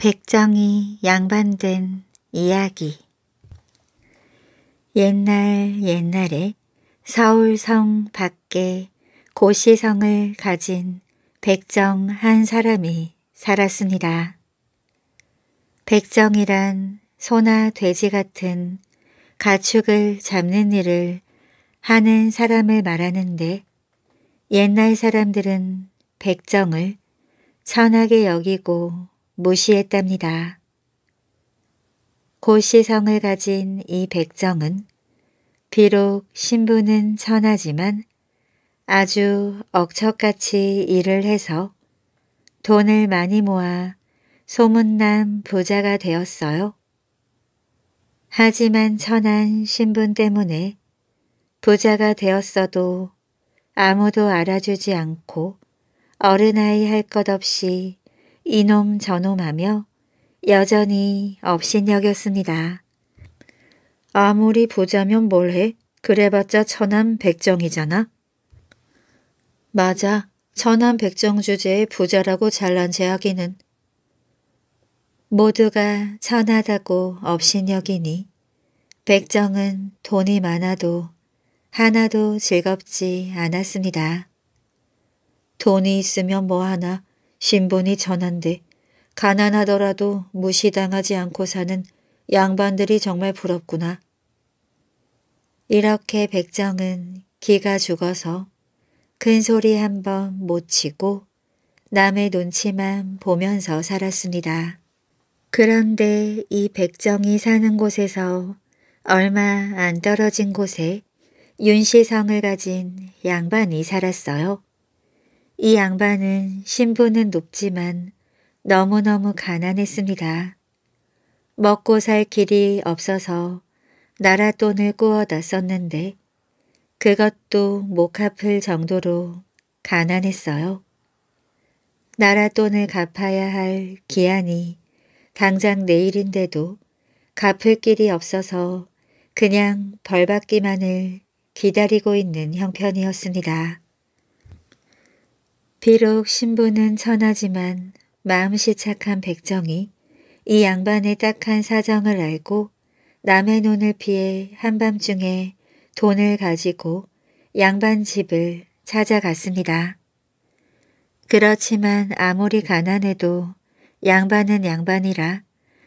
백정이 양반된 이야기 옛날 옛날에 서울성 밖에 고시성을 가진 백정 한 사람이 살았습니다. 백정이란 소나 돼지 같은 가축을 잡는 일을 하는 사람을 말하는데 옛날 사람들은 백정을 천하게 여기고 무시했답니다. 고시성을 가진 이 백정은 비록 신분은 천하지만 아주 억척같이 일을 해서 돈을 많이 모아 소문난 부자가 되었어요. 하지만 천한 신분 때문에 부자가 되었어도 아무도 알아주지 않고 어른아이 할 것 없이 이놈 저놈 하며 여전히 업신여겼습니다. 아무리 부자면 뭘 해? 그래봤자 천안 백정이잖아. 맞아. 천안 백정 주제에 부자라고 잘난 제 하기는. 모두가 천하다고 업신여기니 백정은 돈이 많아도 하나도 즐겁지 않았습니다. 돈이 있으면 뭐하나 신분이 전한데 가난하더라도 무시당하지 않고 사는 양반들이 정말 부럽구나. 이렇게 백정은 기가 죽어서 큰 소리 한번못 치고 남의 눈치만 보면서 살았습니다. 그런데 이 백정이 사는 곳에서 얼마 안 떨어진 곳에 윤시성을 가진 양반이 살았어요. 이 양반은 신분은 높지만 너무너무 가난했습니다. 먹고 살 길이 없어서 나라 돈을 꾸어다 썼는데 그것도 못 갚을 정도로 가난했어요. 나라 돈을 갚아야 할 기한이 당장 내일인데도 갚을 길이 없어서 그냥 벌받기만을 기다리고 있는 형편이었습니다. 비록 신부는 천하지만 마음씨 착한 백정이 이 양반의 딱한 사정을 알고 남의 눈을 피해 한밤중에 돈을 가지고 양반 집을 찾아갔습니다. 그렇지만 아무리 가난해도 양반은 양반이라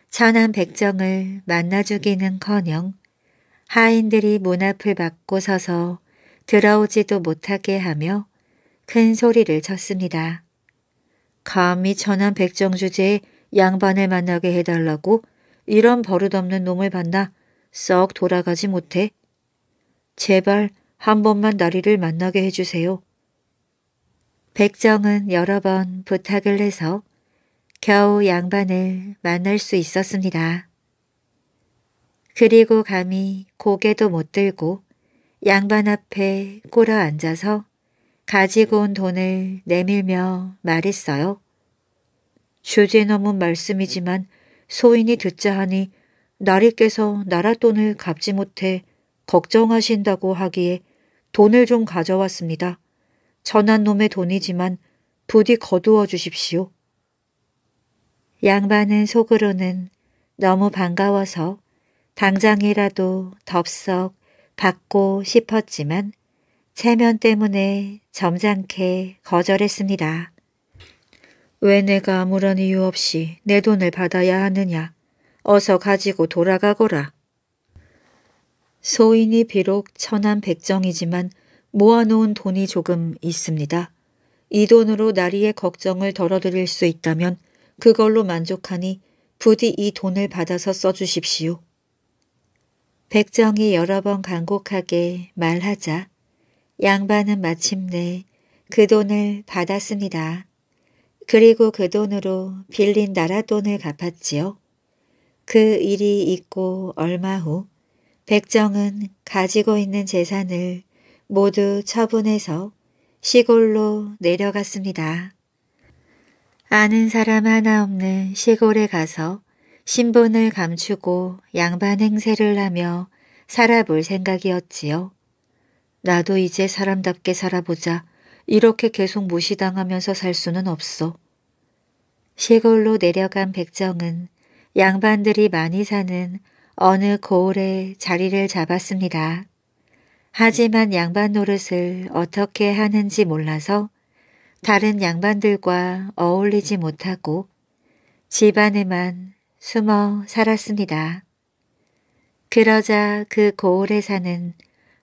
천한 백정을 만나주기는커녕 하인들이 문 앞을 막고 서서 들어오지도 못하게 하며 큰 소리를 쳤습니다. 감히 천한 백정주제에 양반을 만나게 해달라고 이런 버릇없는 놈을 만나 썩 돌아가지 못해. 제발 한 번만 나리를 만나게 해주세요. 백정은 여러 번 부탁을 해서 겨우 양반을 만날 수 있었습니다. 그리고 감히 고개도 못 들고 양반 앞에 꿇어 앉아서 가지고 온 돈을 내밀며 말했어요. 주제 넘은 말씀이지만 소인이 듣자 하니 나리께서 나라 돈을 갚지 못해 걱정하신다고 하기에 돈을 좀 가져왔습니다. 전한 놈의 돈이지만 부디 거두어 주십시오. 양반은 속으로는 너무 반가워서 당장이라도 덥석 받고 싶었지만 체면 때문에 점잖게 거절했습니다. 왜 내가 아무런 이유 없이 내 돈을 받아야 하느냐. 어서 가지고 돌아가거라. 소인이 비록 천한 백정이지만 모아놓은 돈이 조금 있습니다. 이 돈으로 나리의 걱정을 덜어드릴 수 있다면 그걸로 만족하니 부디 이 돈을 받아서 써주십시오. 백정이 여러 번 간곡하게 말하자 양반은 마침내 그 돈을 받았습니다. 그리고 그 돈으로 빌린 나라 돈을 갚았지요. 그 일이 있고 얼마 후 백정은 가지고 있는 재산을 모두 처분해서 시골로 내려갔습니다. 아는 사람 하나 없는 시골에 가서 신분을 감추고 양반 행세를 하며 살아볼 생각이었지요. 나도 이제 사람답게 살아보자. 이렇게 계속 무시당하면서 살 수는 없어. 시골로 내려간 백정은 양반들이 많이 사는 어느 고을에 자리를 잡았습니다. 하지만 양반 노릇을 어떻게 하는지 몰라서 다른 양반들과 어울리지 못하고 집 안에만 숨어 살았습니다. 그러자 그 고을에 사는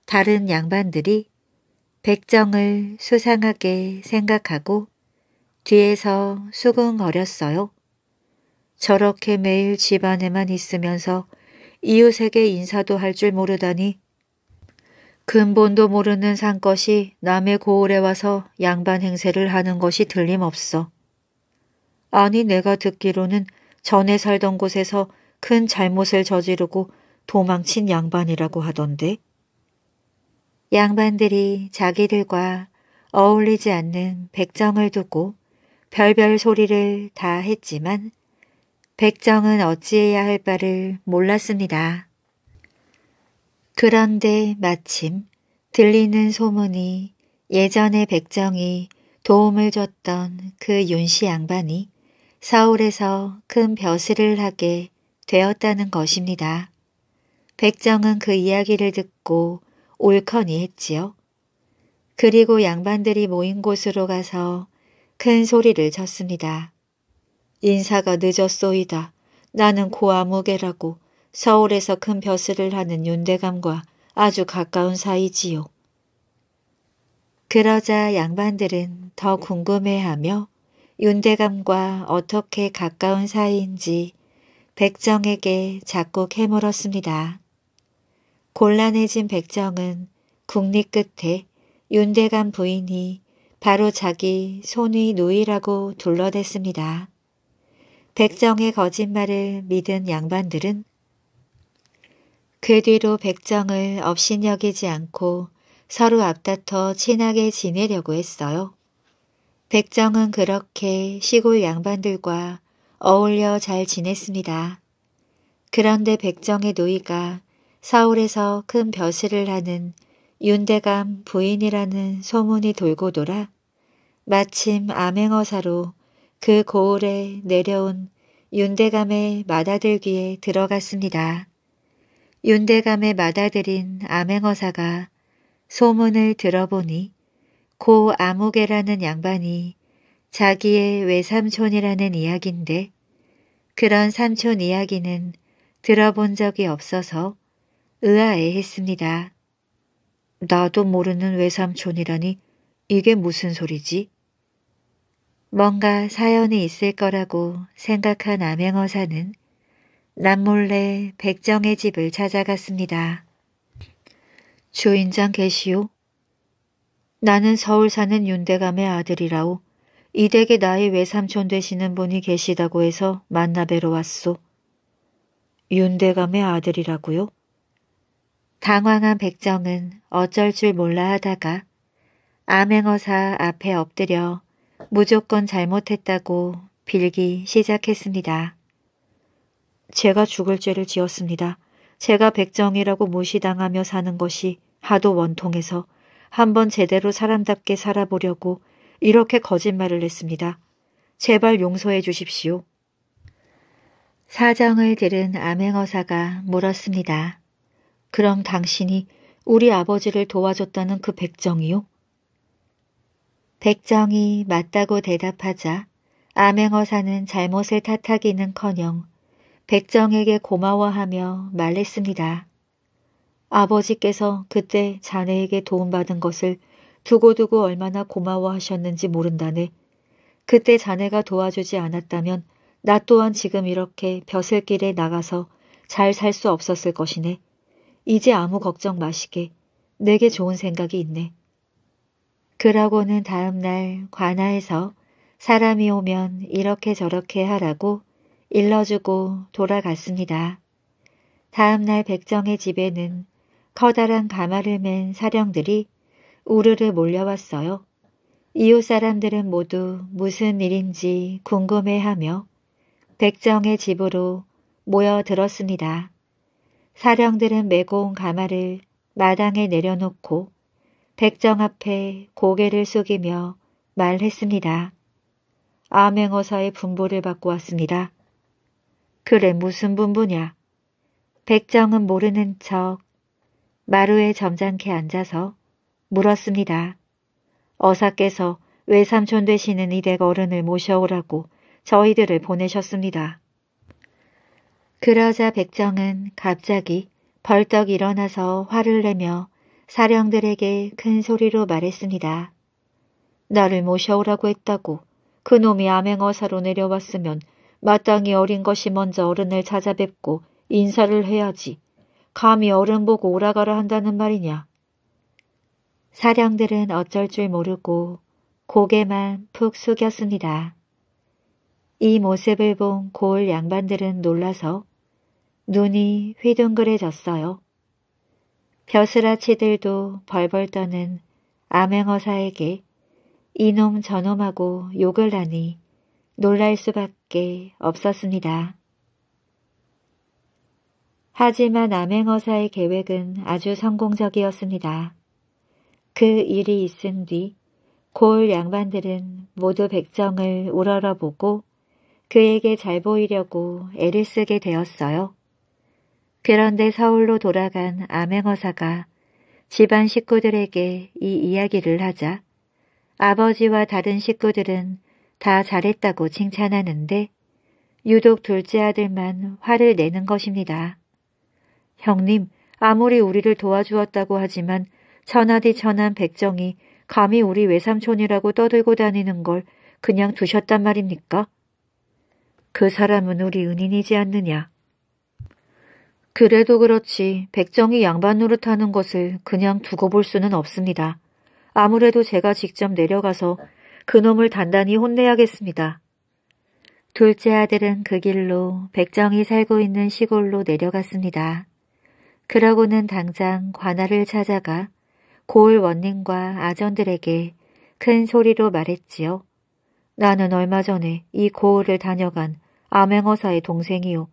다른 양반들이 백정을 수상하게 생각하고 뒤에서 수긍거렸어요. 저렇게 매일 집안에만 있으면서 이웃에게 인사도 할 줄 모르다니 근본도 모르는 산것이 남의 고을에 와서 양반 행세를 하는 것이 들림없어. 아니 내가 듣기로는 전에 살던 곳에서 큰 잘못을 저지르고 도망친 양반이라고 하던데 양반들이 자기들과 어울리지 않는 백정을 두고 별별 소리를 다 했지만 백정은 어찌해야 할 바를 몰랐습니다. 그런데 마침 들리는 소문이 예전에 백정이 도움을 줬던 그 윤씨 양반이 서울에서 큰 벼슬을 하게 되었다는 것입니다. 백정은 그 이야기를 듣고 옳거니 했지요. 그리고 양반들이 모인 곳으로 가서 큰 소리를 쳤습니다. 인사가 늦었소이다. 나는 고아무개라고 서울에서 큰 벼슬을 하는 윤대감과 아주 가까운 사이지요. 그러자 양반들은 더 궁금해하며 윤대감과 어떻게 가까운 사이인지 백정에게 자꾸 캐물었습니다. 곤란해진 백정은 국립 끝에 윤대감 부인이 바로 자기 손위 누이라고 둘러댔습니다. 백정의 거짓말을 믿은 양반들은 그 뒤로 백정을 업신여기지 않고 서로 앞다퉈 친하게 지내려고 했어요. 백정은 그렇게 시골 양반들과 어울려 잘 지냈습니다. 그런데 백정의 노이가 사울에서 큰 벼슬을 하는 윤대감 부인이라는 소문이 돌고 돌아 마침 암행어사로 그 고을에 내려온 윤대감의 맏아들귀에 들어갔습니다. 윤대감의 맏아들인 암행어사가 소문을 들어보니 고 아무개라는 양반이 자기의 외삼촌이라는 이야기인데 그런 삼촌 이야기는 들어본 적이 없어서 의아해했습니다. 나도 모르는 외삼촌이라니 이게 무슨 소리지? 뭔가 사연이 있을 거라고 생각한 암행어사는 남몰래 백정의 집을 찾아갔습니다. 주인장 계시오? 나는 서울 사는 윤대감의 아들이라오. 이 댁에 나의 외삼촌 되시는 분이 계시다고 해서 만나뵈러 왔소. 윤대감의 아들이라고요? 당황한 백정은 어쩔 줄 몰라 하다가 암행어사 앞에 엎드려 무조건 잘못했다고 빌기 시작했습니다. 제가 죽을 죄를 지었습니다. 제가 백정이라고 무시당하며 사는 것이 하도 원통해서 한번 제대로 사람답게 살아보려고 이렇게 거짓말을 했습니다. 제발 용서해 주십시오. 사정을 들은 암행어사가 물었습니다. 그럼 당신이 우리 아버지를 도와줬다는 그 백정이요? 백정이 맞다고 대답하자 암행어사는 잘못을 탓하기는커녕 백정에게 고마워하며 말했습니다. 아버지께서 그때 자네에게 도움받은 것을 두고두고 얼마나 고마워하셨는지 모른다네. 그때 자네가 도와주지 않았다면 나 또한 지금 이렇게 벼슬길에 나가서 잘 살 수 없었을 것이네. 이제 아무 걱정 마시게. 내게 좋은 생각이 있네. 그러고는 다음날 관아에서 사람이 오면 이렇게 저렇게 하라고 일러주고 돌아갔습니다. 다음날 백정의 집에는 커다란 가마를 맨 사령들이 우르르 몰려왔어요. 이웃 사람들은 모두 무슨 일인지 궁금해하며 백정의 집으로 모여들었습니다. 사령들은 메고 온 가마를 마당에 내려놓고 백정 앞에 고개를 숙이며 말했습니다. 암행어사의 분부를 받고 왔습니다. 그래 무슨 분부냐? 백정은 모르는 척 마루에 점잖게 앉아서 물었습니다. 어사께서 외삼촌 되시는 이댁 어른을 모셔오라고 저희들을 보내셨습니다. 그러자 백정은 갑자기 벌떡 일어나서 화를 내며 사령들에게 큰 소리로 말했습니다. 나를 모셔오라고 했다고 그놈이 암행어사로 내려왔으면 마땅히 어린 것이 먼저 어른을 찾아뵙고 인사를 해야지. 감히 어른 보고 오라가라 한다는 말이냐. 사령들은 어쩔 줄 모르고 고개만 푹 숙였습니다. 이 모습을 본 고을 양반들은 놀라서 눈이 휘둥그레졌어요. 벼슬아치들도 벌벌 떠는 암행어사에게 이놈 저놈하고 욕을 하니 놀랄 수밖에 없었습니다. 하지만 암행어사의 계획은 아주 성공적이었습니다. 그 일이 있은 뒤 고을 양반들은 모두 백정을 우러러보고 그에게 잘 보이려고 애를 쓰게 되었어요. 그런데 서울로 돌아간 암행어사가 집안 식구들에게 이 이야기를 하자 아버지와 다른 식구들은 다 잘했다고 칭찬하는데 유독 둘째 아들만 화를 내는 것입니다. 형님, 아무리 우리를 도와주었다고 하지만 천하디 천한 백정이 감히 우리 외삼촌이라고 떠들고 다니는 걸 그냥 두셨단 말입니까? 그 사람은 우리 은인이지 않느냐? 그래도 그렇지 백정이 양반 노릇하는 것을 그냥 두고 볼 수는 없습니다. 아무래도 제가 직접 내려가서 그놈을 단단히 혼내야겠습니다. 둘째 아들은 그 길로 백정이 살고 있는 시골로 내려갔습니다. 그러고는 당장 관아를 찾아가 고을 원님과 아전들에게 큰 소리로 말했지요. 나는 얼마 전에 이 고을을 다녀간 암행어사의 동생이요.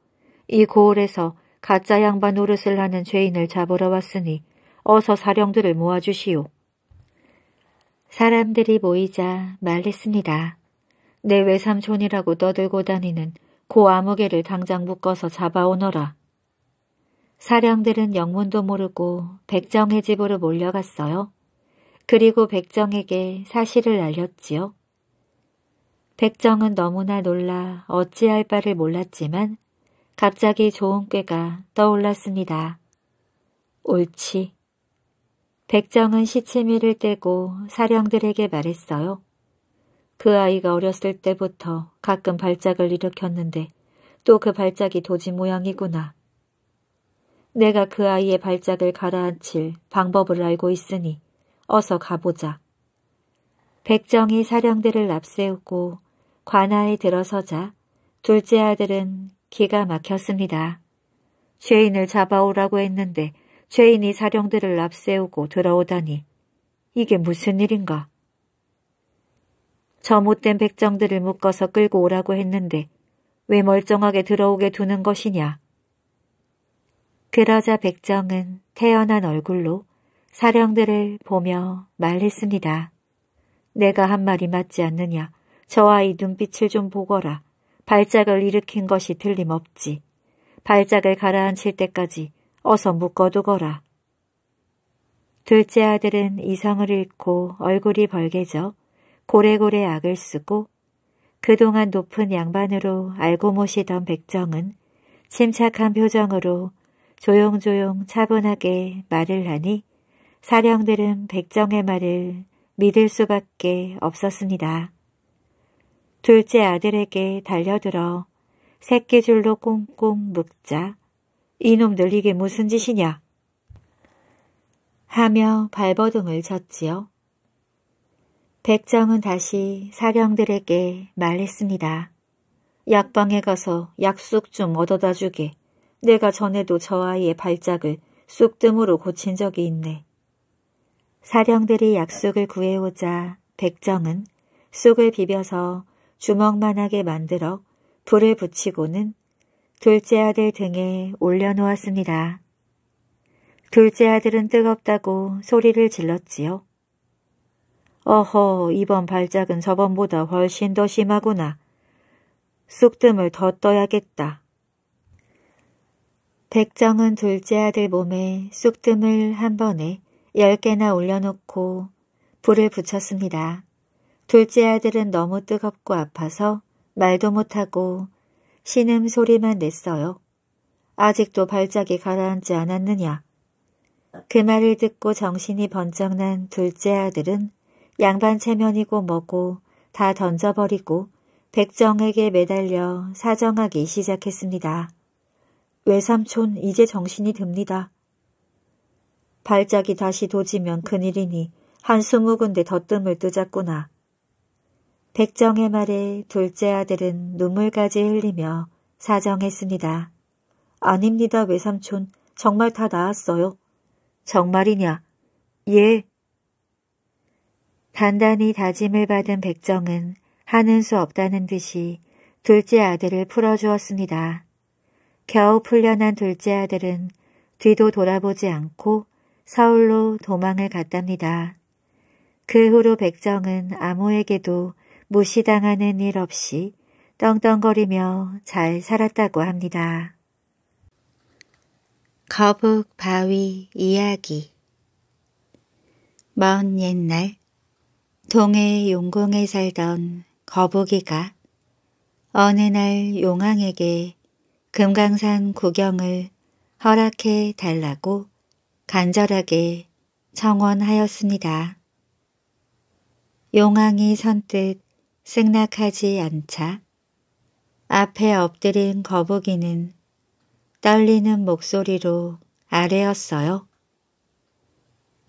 이 고을에서 가짜 양반 노릇을 하는 죄인을 잡으러 왔으니 어서 사령들을 모아주시오. 사람들이 모이자 말했습니다. 내 외삼촌이라고 떠들고 다니는 고 아무개를 당장 묶어서 잡아오너라. 사령들은 영문도 모르고 백정의 집으로 몰려갔어요. 그리고 백정에게 사실을 알렸지요. 백정은 너무나 놀라 어찌할 바를 몰랐지만 갑자기 좋은 꾀가 떠올랐습니다. 옳지. 백정은 시치미를 떼고 사령들에게 말했어요. 그 아이가 어렸을 때부터 가끔 발작을 일으켰는데 또 그 발작이 도지 모양이구나. 내가 그 아이의 발작을 가라앉힐 방법을 알고 있으니 어서 가보자. 백정이 사령들을 앞세우고 관아에 들어서자 둘째 아들은 기가 막혔습니다. 죄인을 잡아오라고 했는데 죄인이 사령들을 앞세우고 들어오다니 이게 무슨 일인가? 저 못된 백정들을 묶어서 끌고 오라고 했는데 왜 멀쩡하게 들어오게 두는 것이냐? 그러자 백정은 태연한 얼굴로 사령들을 보며 말했습니다. 내가 한 말이 맞지 않느냐? 저 아이 눈빛을 좀 보거라. 발작을 일으킨 것이 틀림없지. 발작을 가라앉힐 때까지 어서 묶어두거라. 둘째 아들은 이성을 잃고 얼굴이 벌개져 고래고래 악을 쓰고 그동안 높은 양반으로 알고 모시던 백정은 침착한 표정으로 조용조용 차분하게 말을 하니 사령들은 백정의 말을 믿을 수밖에 없었습니다. 둘째 아들에게 달려들어 새끼줄로 꽁꽁 묶자. 이놈들 이게 무슨 짓이냐? 하며 발버둥을 쳤지요. 백정은 다시 사령들에게 말했습니다. 약방에 가서 약쑥 좀 얻어다 주게. 내가 전에도 저 아이의 발작을 쑥뜸으로 고친 적이 있네. 사령들이 약쑥을 구해오자 백정은 쑥을 비벼서 주먹만하게 만들어 불을 붙이고는 둘째 아들 등에 올려놓았습니다. 둘째 아들은 뜨겁다고 소리를 질렀지요. 어허, 이번 발작은 저번보다 훨씬 더 심하구나. 쑥뜸을 더 떠야겠다. 백정은 둘째 아들 몸에 쑥뜸을 한 번에 열 개나 올려놓고 불을 붙였습니다. 둘째 아들은 너무 뜨겁고 아파서 말도 못하고 신음 소리만 냈어요. 아직도 발작이 가라앉지 않았느냐. 그 말을 듣고 정신이 번쩍 난 둘째 아들은 양반 체면이고 뭐고 다 던져버리고 백정에게 매달려 사정하기 시작했습니다. 외삼촌 이제 정신이 듭니다. 발작이 다시 도지면 그일이니 한 스무 군데 더 뜸을 뜨자꾸나. 백정의 말에 둘째 아들은 눈물까지 흘리며 사정했습니다. 아닙니다, 외삼촌. 정말 다 나았어요. 정말이냐? 예. 단단히 다짐을 받은 백정은 하는 수 없다는 듯이 둘째 아들을 풀어주었습니다. 겨우 풀려난 둘째 아들은 뒤도 돌아보지 않고 서울로 도망을 갔답니다. 그 후로 백정은 아무에게도 무시당하는 일 없이 떵떵거리며 잘 살았다고 합니다. 거북 바위 이야기 먼 옛날 동해 용궁에 살던 거북이가 어느 날 용왕에게 금강산 구경을 허락해 달라고 간절하게 청원하였습니다. 용왕이 선뜻 승낙하지 않자 앞에 엎드린 거북이는 떨리는 목소리로 아뢰었어요.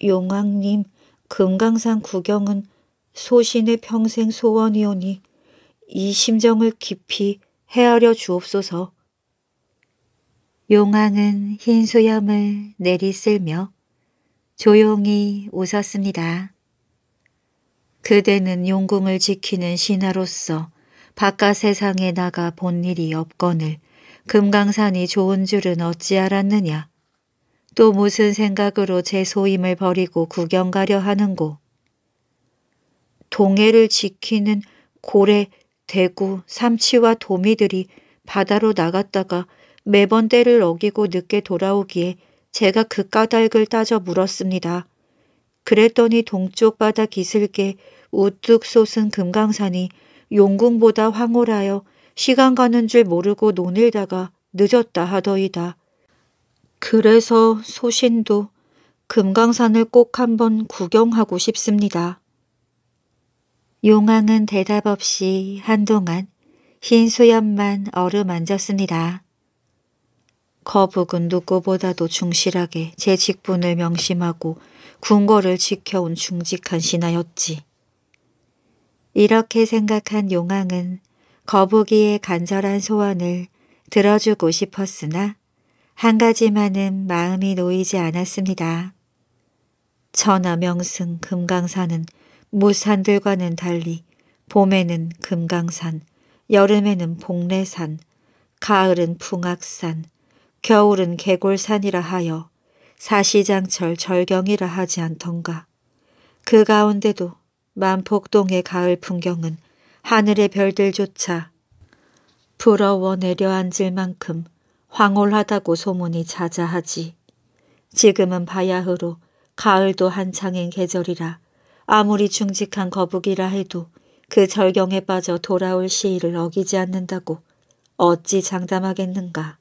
용왕님 금강산 구경은 소신의 평생 소원이오니 이 심정을 깊이 헤아려 주옵소서. 용왕은 흰 수염을 내리쓸며 조용히 웃었습니다. 그대는 용궁을 지키는 신하로서 바깥 세상에 나가 본 일이 없거늘 금강산이 좋은 줄은 어찌 알았느냐. 또 무슨 생각으로 제 소임을 버리고 구경 가려 하는고. 동해를 지키는 고래, 대구, 삼치와 도미들이 바다로 나갔다가 매번 때를 어기고 늦게 돌아오기에 제가 그 까닭을 따져 물었습니다. 그랬더니 동쪽 바다 기슭에 우뚝 솟은 금강산이 용궁보다 황홀하여 시간 가는 줄 모르고 논일다가 늦었다 하더이다. 그래서 소신도 금강산을 꼭 한번 구경하고 싶습니다. 용왕은 대답 없이 한동안 흰 수염만 어루만졌습니다. 거북은 누구보다도 충실하게 제 직분을 명심하고 궁궐을 지켜온 중직한 신하였지. 이렇게 생각한 용왕은 거북이의 간절한 소원을 들어주고 싶었으나 한 가지만은 마음이 놓이지 않았습니다. 천하명승 금강산은 무산들과는 달리 봄에는 금강산, 여름에는 복래산 가을은 풍악산, 겨울은 개골산이라 하여 사시장철 절경이라 하지 않던가. 그 가운데도 만폭동의 가을 풍경은 하늘의 별들조차 부러워 내려앉을 만큼 황홀하다고 소문이 자자하지. 지금은 바야흐로 가을도 한창인 계절이라 아무리 중직한 거북이라 해도 그 절경에 빠져 돌아올 시일을 어기지 않는다고 어찌 장담하겠는가.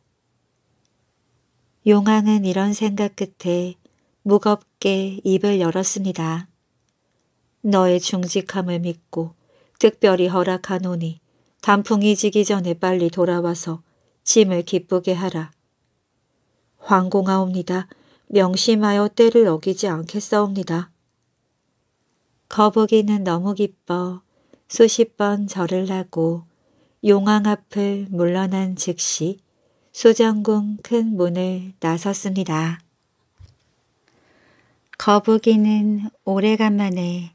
용왕은 이런 생각 끝에 무겁게 입을 열었습니다. 너의 중직함을 믿고 특별히 허락하노니 단풍이 지기 전에 빨리 돌아와서 짐을 기쁘게 하라. 황공하옵니다. 명심하여 때를 어기지 않겠사옵니다. 거북이는 너무 기뻐 수십 번 절을 하고 용왕 앞을 물러난 즉시 소장궁 큰 문을 나섰습니다. 거북이는 오래간만에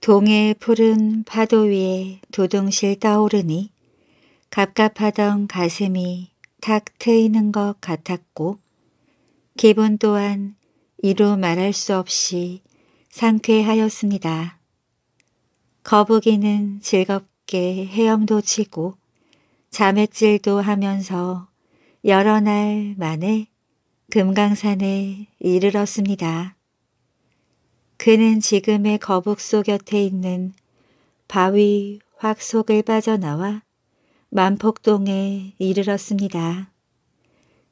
동해 푸른 파도 위에 도둥실 떠오르니 갑갑하던 가슴이 탁 트이는 것 같았고 기분 또한 이루 말할 수 없이 상쾌하였습니다. 거북이는 즐겁게 헤엄도 치고 자맷질도 하면서 여러 날 만에 금강산에 이르렀습니다. 그는 지금의 거북소 곁에 있는 바위 확 속을 빠져나와 만폭동에 이르렀습니다.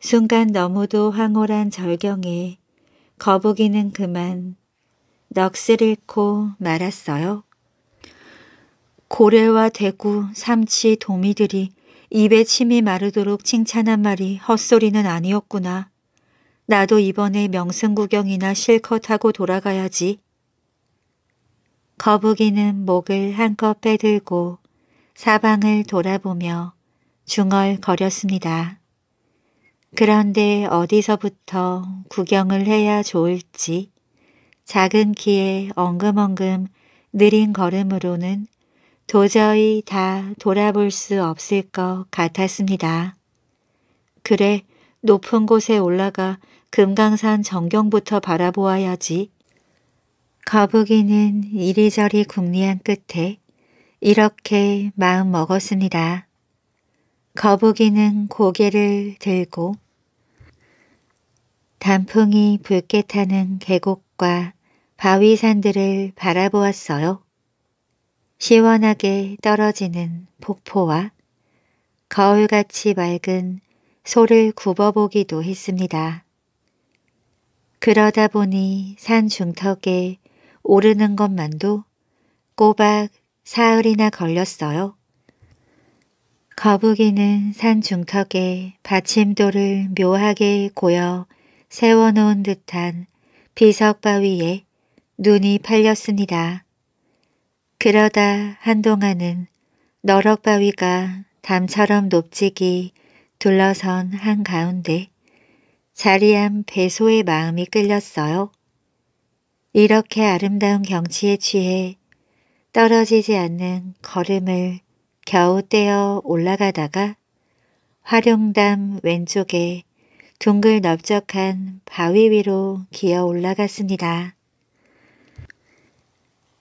순간 너무도 황홀한 절경에 거북이는 그만 넋을 잃고 말았어요. 고래와 대구, 삼치, 도미들이 입에 침이 마르도록 칭찬한 말이 헛소리는 아니었구나. 나도 이번에 명승 구경이나 실컷 하고 돌아가야지. 거북이는 목을 한껏 빼들고 사방을 돌아보며 중얼거렸습니다. 그런데 어디서부터 구경을 해야 좋을지 작은 키에 엉금엉금 느린 걸음으로는 도저히 다 돌아볼 수 없을 것 같았습니다. 그래 높은 곳에 올라가 금강산 전경부터 바라보아야지. 거북이는 이리저리 궁리한 끝에 이렇게 마음 먹었습니다. 거북이는 고개를 들고 단풍이 붉게 타는 계곡과 바위산들을 바라보았어요. 시원하게 떨어지는 폭포와 거울같이 맑은 소를 굽어보기도 했습니다. 그러다 보니 산 중턱에 오르는 것만도 꼬박 사흘이나 걸렸어요. 거북이는 산 중턱에 받침돌을 묘하게 고여 세워놓은 듯한 비석바위에 눈이 팔렸습니다. 그러다 한동안은 너럭바위가 담처럼 높지기 둘러선 한가운데 자리한 배소의 마음이 끌렸어요. 이렇게 아름다운 경치에 취해 떨어지지 않는 걸음을 겨우 떼어 올라가다가 화룡담 왼쪽에 둥글 넓적한 바위 위로 기어 올라갔습니다.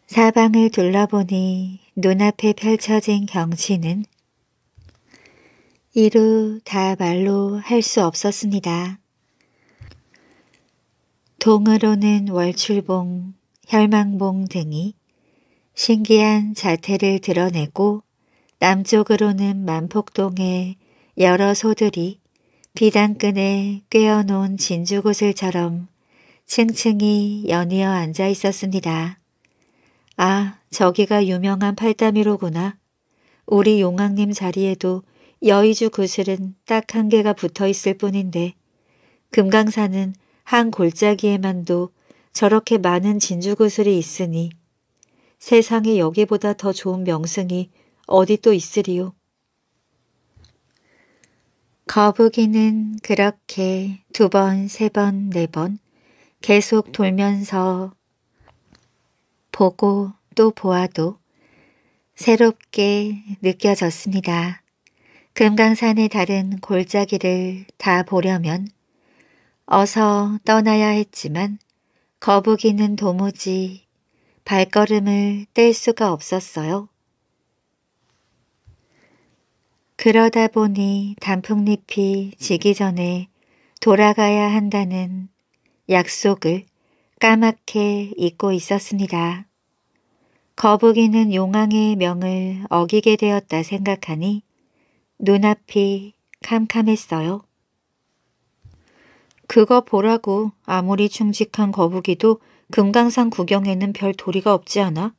사방을 둘러보니 눈앞에 펼쳐진 경치는 이루 다 말로 할 수 없었습니다. 동으로는 월출봉, 혈망봉 등이 신기한 자태를 드러내고 남쪽으로는 만폭동에 여러 소들이 비단끈에 꿰어놓은 진주구슬처럼 층층이 연이어 앉아 있었습니다. 아, 저기가 유명한 팔다미로구나. 우리 용왕님 자리에도 여의주 구슬은 딱 한 개가 붙어 있을 뿐인데 금강산은 한 골짜기에만도 저렇게 많은 진주구슬이 있으니 세상에 여기보다 더 좋은 명승이 어디 또 있으리요. 거북이는 그렇게 두 번, 세 번, 네 번 계속 돌면서 보고 또 보아도 새롭게 느껴졌습니다. 금강산의 다른 골짜기를 다 보려면 어서 떠나야 했지만 거북이는 도무지 발걸음을 뗄 수가 없었어요. 그러다 보니 단풍잎이 지기 전에 돌아가야 한다는 약속을 까맣게 잊고 있었습니다. 거북이는 용왕의 명을 어기게 되었다 생각하니 눈앞이 캄캄했어요. 그거 보라고 아무리 충직한 거북이도 금강산 구경에는 별 도리가 없지 않아?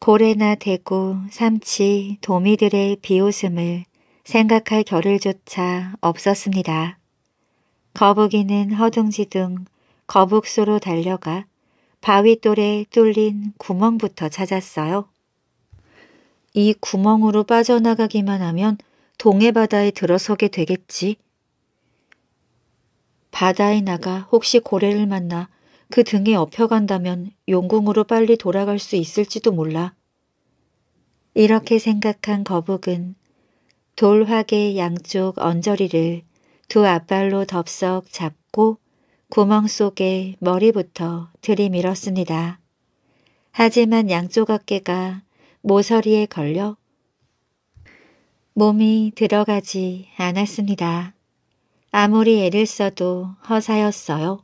고래나 대구, 삼치, 도미들의 비웃음을 생각할 겨를조차 없었습니다. 거북이는 허둥지둥 거북소로 달려가 바윗돌에 뚫린 구멍부터 찾았어요. 이 구멍으로 빠져나가기만 하면 동해바다에 들어서게 되겠지. 바다에 나가 혹시 고래를 만나 그 등에 업혀간다면 용궁으로 빨리 돌아갈 수 있을지도 몰라. 이렇게 생각한 거북은 돌화계 양쪽 언저리를 두 앞발로 덥석 잡고 구멍 속에 머리부터 들이밀었습니다. 하지만 양쪽 어깨가 모서리에 걸려 몸이 들어가지 않았습니다. 아무리 애를 써도 허사였어요.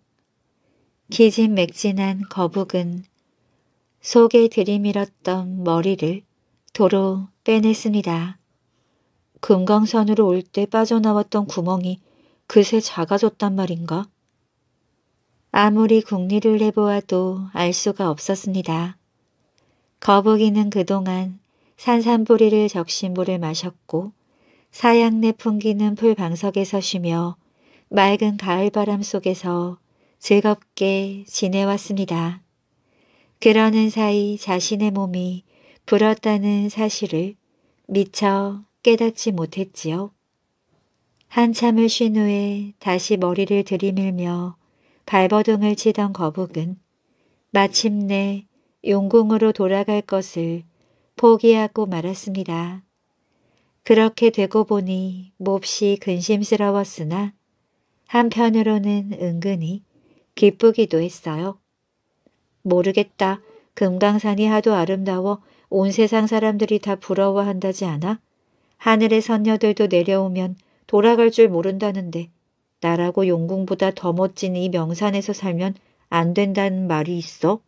기진맥진한 거북은 속에 들이밀었던 머리를 도로 빼냈습니다. 금강산으로 올 때 빠져나왔던 구멍이 그새 작아졌단 말인가? 아무리 궁리를 해보아도 알 수가 없었습니다. 거북이는 그동안 산산보리를 적신 물을 마셨고 사양내 풍기는 풀방석에서 쉬며 맑은 가을바람 속에서 즐겁게 지내왔습니다. 그러는 사이 자신의 몸이 불었다는 사실을 미처 깨닫지 못했지요. 한참을 쉰 후에 다시 머리를 들이밀며 발버둥을 치던 거북은 마침내 용궁으로 돌아갈 것을 포기하고 말았습니다. 그렇게 되고 보니 몹시 근심스러웠으나 한편으로는 은근히 기쁘기도 했어요. 모르겠다. 금강산이 하도 아름다워 온 세상 사람들이 다 부러워한다지 않아? 하늘의 선녀들도 내려오면 돌아갈 줄 모른다는데 나라고 용궁보다 더 멋진 이 명산에서 살면 안 된다는 말이 있어?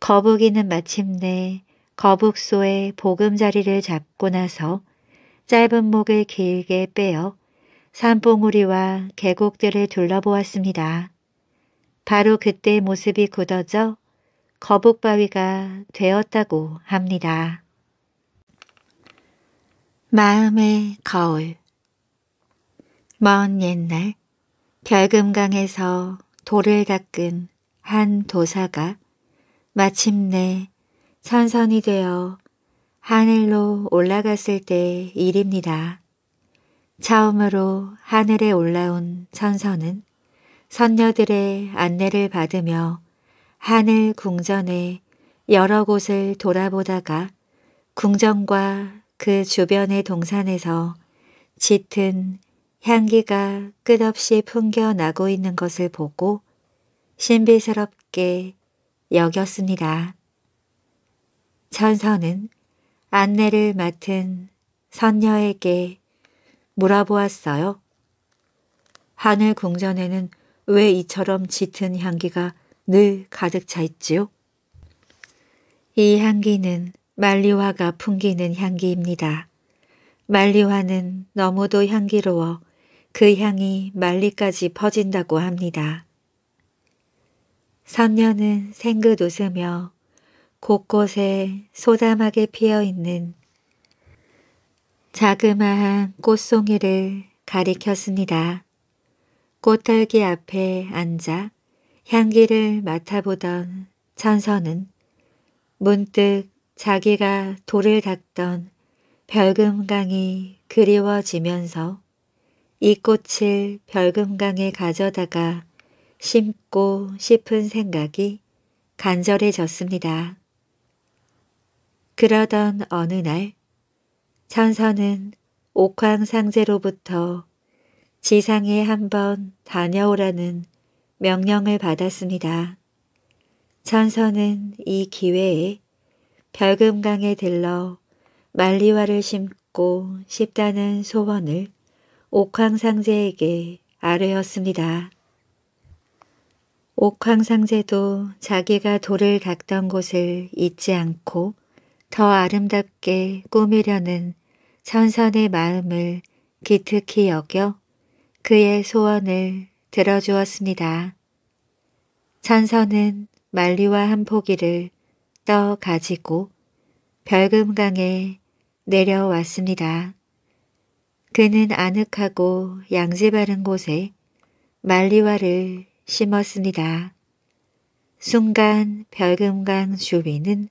거북이는 마침내 거북소의 보금자리를 잡고 나서 짧은 목을 길게 빼어 산봉우리와 계곡들을 둘러보았습니다. 바로 그때 모습이 굳어져 거북바위가 되었다고 합니다. 마음의 거울 먼 옛날 별금강에서 돌을 닦은 한 도사가 마침내 선선이 되어 하늘로 올라갔을 때 일입니다. 처음으로 하늘에 올라온 천서는 선녀들의 안내를 받으며 하늘 궁전의 여러 곳을 돌아보다가 궁전과 그 주변의 동산에서 짙은 향기가 끝없이 풍겨나고 있는 것을 보고 신비스럽게 여겼습니다. 천서는 안내를 맡은 선녀에게 물어보았어요 하늘 궁전에는 왜 이처럼 짙은 향기가 늘 가득 차 있지요? 이 향기는 말리화가 풍기는 향기입니다. 말리화는 너무도 향기로워 그 향이 말리까지 퍼진다고 합니다. 선녀는 생긋 웃으며 곳곳에 소담하게 피어있는 자그마한 꽃송이를 가리켰습니다. 꽃털기 앞에 앉아 향기를 맡아보던 천선은 문득 자기가 돌을 닦던 별금강이 그리워지면서 이 꽃을 별금강에 가져다가 심고 싶은 생각이 간절해졌습니다. 그러던 어느 날 천서는 옥황상제로부터 지상에 한번 다녀오라는 명령을 받았습니다. 천서는 이 기회에 별금강에 들러 말리와를 심고 싶다는 소원을 옥황상제에게 아뢰었습니다. 옥황상제도 자기가 돌을 닦던 곳을 잊지 않고 더 아름답게 꾸미려는 천선의 마음을 기특히 여겨 그의 소원을 들어주었습니다. 천선은 만리와 한 포기를 떠 가지고 별금강에 내려왔습니다. 그는 아늑하고 양지 바른 곳에 만리와를 심었습니다. 순간 별금강 주위는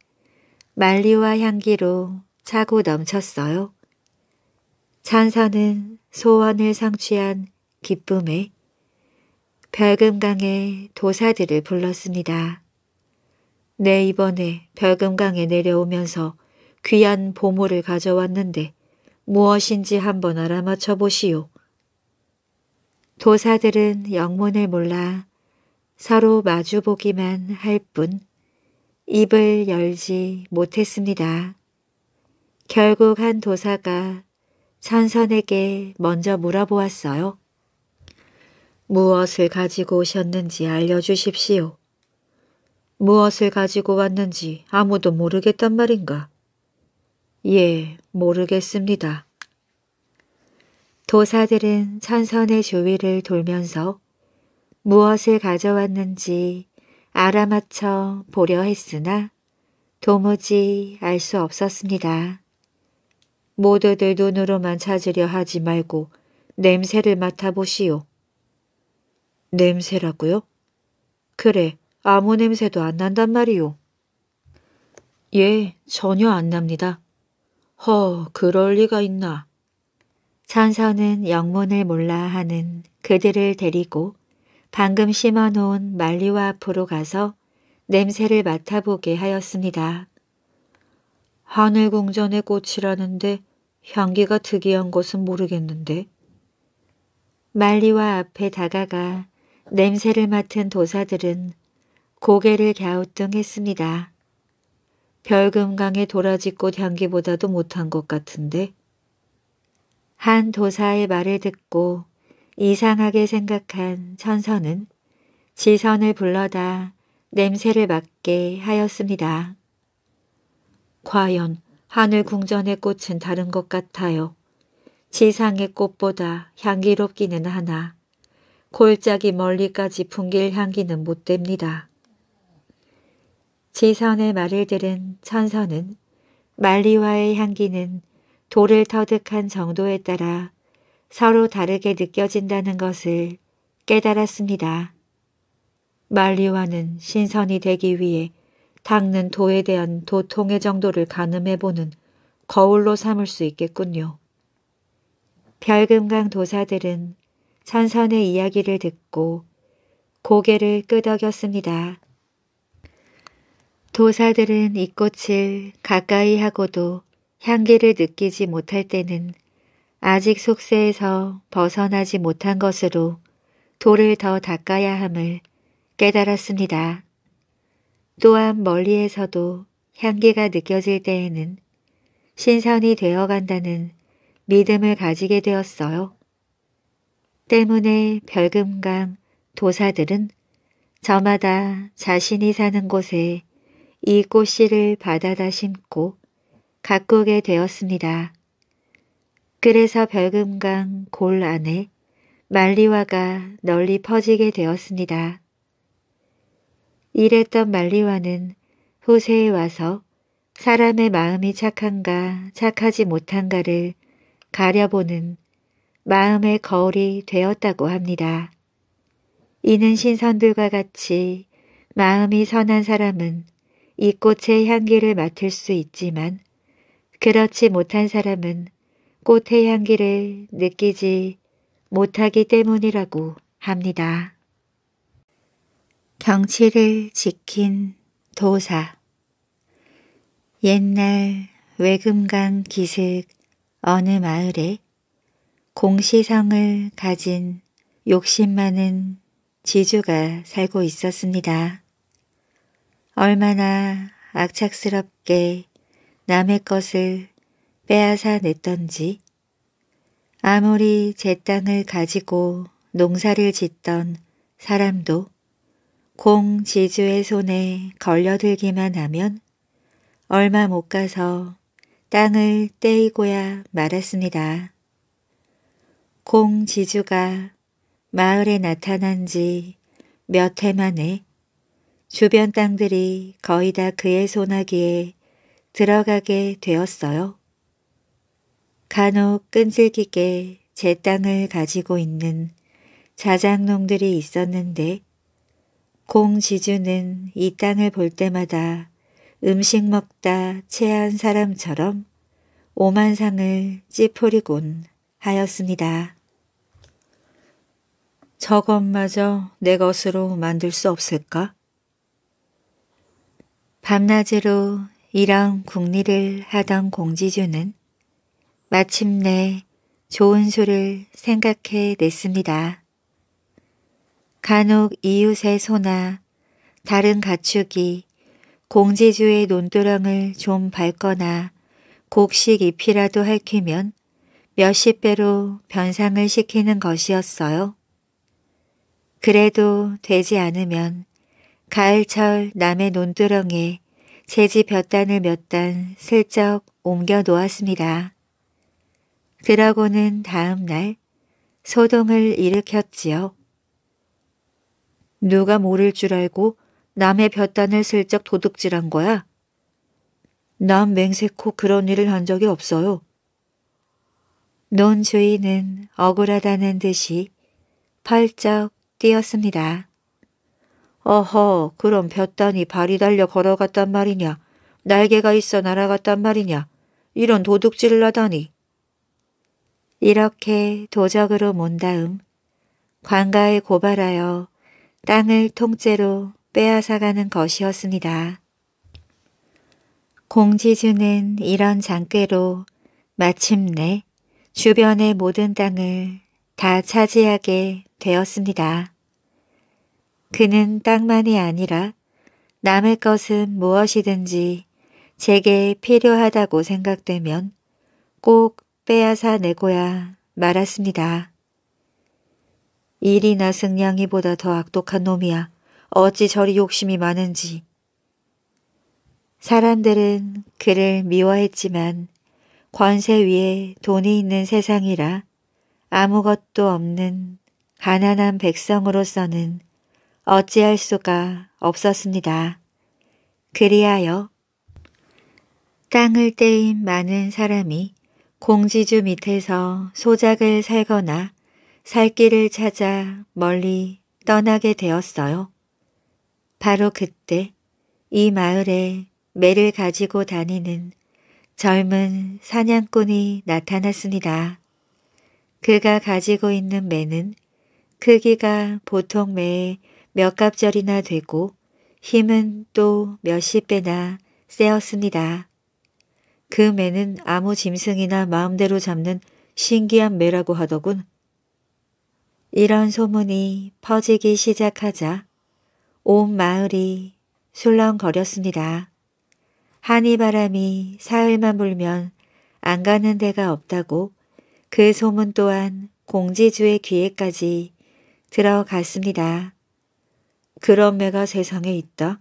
만리와 향기로 차고 넘쳤어요. 찬사는 소원을 성취한 기쁨에 별금강의 도사들을 불렀습니다. 네 이번에 별금강에 내려오면서 귀한 보물을 가져왔는데 무엇인지 한번 알아맞혀 보시오. 도사들은 영문을 몰라 서로 마주보기만 할뿐 입을 열지 못했습니다. 결국 한 도사가 천선에게 먼저 물어보았어요. 무엇을 가지고 오셨는지 알려주십시오. 무엇을 가지고 왔는지 아무도 모르겠단 말인가? 예, 모르겠습니다. 도사들은 천선의 주위를 돌면서 무엇을 가져왔는지 알아맞혀 보려 했으나 도무지 알 수 없었습니다. 모두들 눈으로만 찾으려 하지 말고 냄새를 맡아보시오. 냄새라고요? 그래, 아무 냄새도 안 난단 말이오. 예, 전혀 안 납니다. 허, 그럴 리가 있나. 천사는 영문을 몰라 하는 그들을 데리고 방금 심어놓은 말리와 앞으로 가서 냄새를 맡아보게 하였습니다. 하늘궁전의 꽃이라는데 향기가 특이한 것은 모르겠는데. 말리와 앞에 다가가 냄새를 맡은 도사들은 고개를 갸우뚱했습니다. 별금강의 도라지꽃 향기보다도 못한 것 같은데. 한 도사의 말을 듣고 이상하게 생각한 천선은 지선을 불러다 냄새를 맡게 하였습니다. 과연 하늘 궁전의 꽃은 다른 것 같아요. 지상의 꽃보다 향기롭기는 하나 골짜기 멀리까지 풍길 향기는 못됩니다. 지선의 말을 들은 천선은 말리와의 향기는 돌을 터득한 정도에 따라 서로 다르게 느껴진다는 것을 깨달았습니다. 말리와는 신선이 되기 위해 닦는 도에 대한 도통의 정도를 가늠해보는 거울로 삼을 수 있겠군요. 별금강 도사들은 산선의 이야기를 듣고 고개를 끄덕였습니다. 도사들은 이 꽃을 가까이 하고도 향기를 느끼지 못할 때는 아직 속세에서 벗어나지 못한 것으로 돌을 더 닦아야 함을 깨달았습니다. 또한 멀리에서도 향기가 느껴질 때에는 신선이 되어간다는 믿음을 가지게 되었어요. 때문에 별금감 도사들은 저마다 자신이 사는 곳에 이 꽃씨를 받아다 심고 가꾸게 되었습니다. 그래서 별금강 골 안에 말리와가 널리 퍼지게 되었습니다. 이랬던 말리와는 후세에 와서 사람의 마음이 착한가 착하지 못한가를 가려보는 마음의 거울이 되었다고 합니다. 이는 신선들과 같이 마음이 선한 사람은 이 꽃의 향기를 맡을 수 있지만 그렇지 못한 사람은 꽃의 향기를 느끼지 못하기 때문이라고 합니다. 경치를 지킨 도사 옛날 외금간 기슭 어느 마을에 공시성을 가진 욕심 많은 지주가 살고 있었습니다. 얼마나 악착스럽게 남의 것을 빼앗아 냈던지 아무리 제 땅을 가지고 농사를 짓던 사람도 공 지주의 손에 걸려들기만 하면 얼마 못 가서 땅을 떼이고야 말았습니다. 공 지주가 마을에 나타난 지 몇 해 만에 주변 땅들이 거의 다 그의 손아귀에 들어가게 되었어요. 간혹 끈질기게 제 땅을 가지고 있는 자작농들이 있었는데 공지주는 이 땅을 볼 때마다 음식 먹다 체한 사람처럼 오만상을 찌푸리곤 하였습니다. 저것마저 내 것으로 만들 수 없을까? 밤낮으로 이런 궁리를 하던 공지주는 마침내 좋은 수를 생각해 냈습니다. 간혹 이웃의 소나 다른 가축이 공지주의 논두렁을 좀 밟거나 곡식 잎이라도 핥히면 몇십 배로 변상을 시키는 것이었어요. 그래도 되지 않으면 가을철 남의 논두렁에 제집 몇 단을 몇 단 슬쩍 옮겨 놓았습니다. 그러고는 다음 날 소동을 일으켰지요. 누가 모를 줄 알고 남의 볕단을 슬쩍 도둑질한 거야? 난 맹세코 그런 일을 한 적이 없어요. 논 주인은 억울하다는 듯이 펄쩍 뛰었습니다. 어허, 그럼 볕단이 발이 달려 걸어갔단 말이냐? 날개가 있어 날아갔단 말이냐? 이런 도둑질을 하다니. 이렇게 도적으로 몬 다음 관가에 고발하여 땅을 통째로 빼앗아가는 것이었습니다. 공지주는 이런 장꾀로 마침내 주변의 모든 땅을 다 차지하게 되었습니다. 그는 땅만이 아니라 남의 것은 무엇이든지 제게 필요하다고 생각되면 꼭 빼앗아 내고야 말았습니다. 일이나 승냥이보다 더 악독한 놈이야. 어찌 저리 욕심이 많은지. 사람들은 그를 미워했지만 권세 위에 돈이 있는 세상이라 아무것도 없는 가난한 백성으로서는 어찌할 수가 없었습니다. 그리하여 땅을 떼인 많은 사람이 공지주 밑에서 소작을 살거나 살 길을 찾아 멀리 떠나게 되었어요. 바로 그때 이 마을에 매를 가지고 다니는 젊은 사냥꾼이 나타났습니다. 그가 가지고 있는 매는 크기가 보통 매의 몇 갑절이나 되고 힘은 또 몇십 배나 세었습니다. 그 매는 아무 짐승이나 마음대로 잡는 신기한 매라고 하더군. 이런 소문이 퍼지기 시작하자 온 마을이 술렁거렸습니다. 한이바람이 사흘만 불면 안 가는 데가 없다고 그 소문 또한 공지주의 귀에까지 들어갔습니다. 그런 매가 세상에 있다.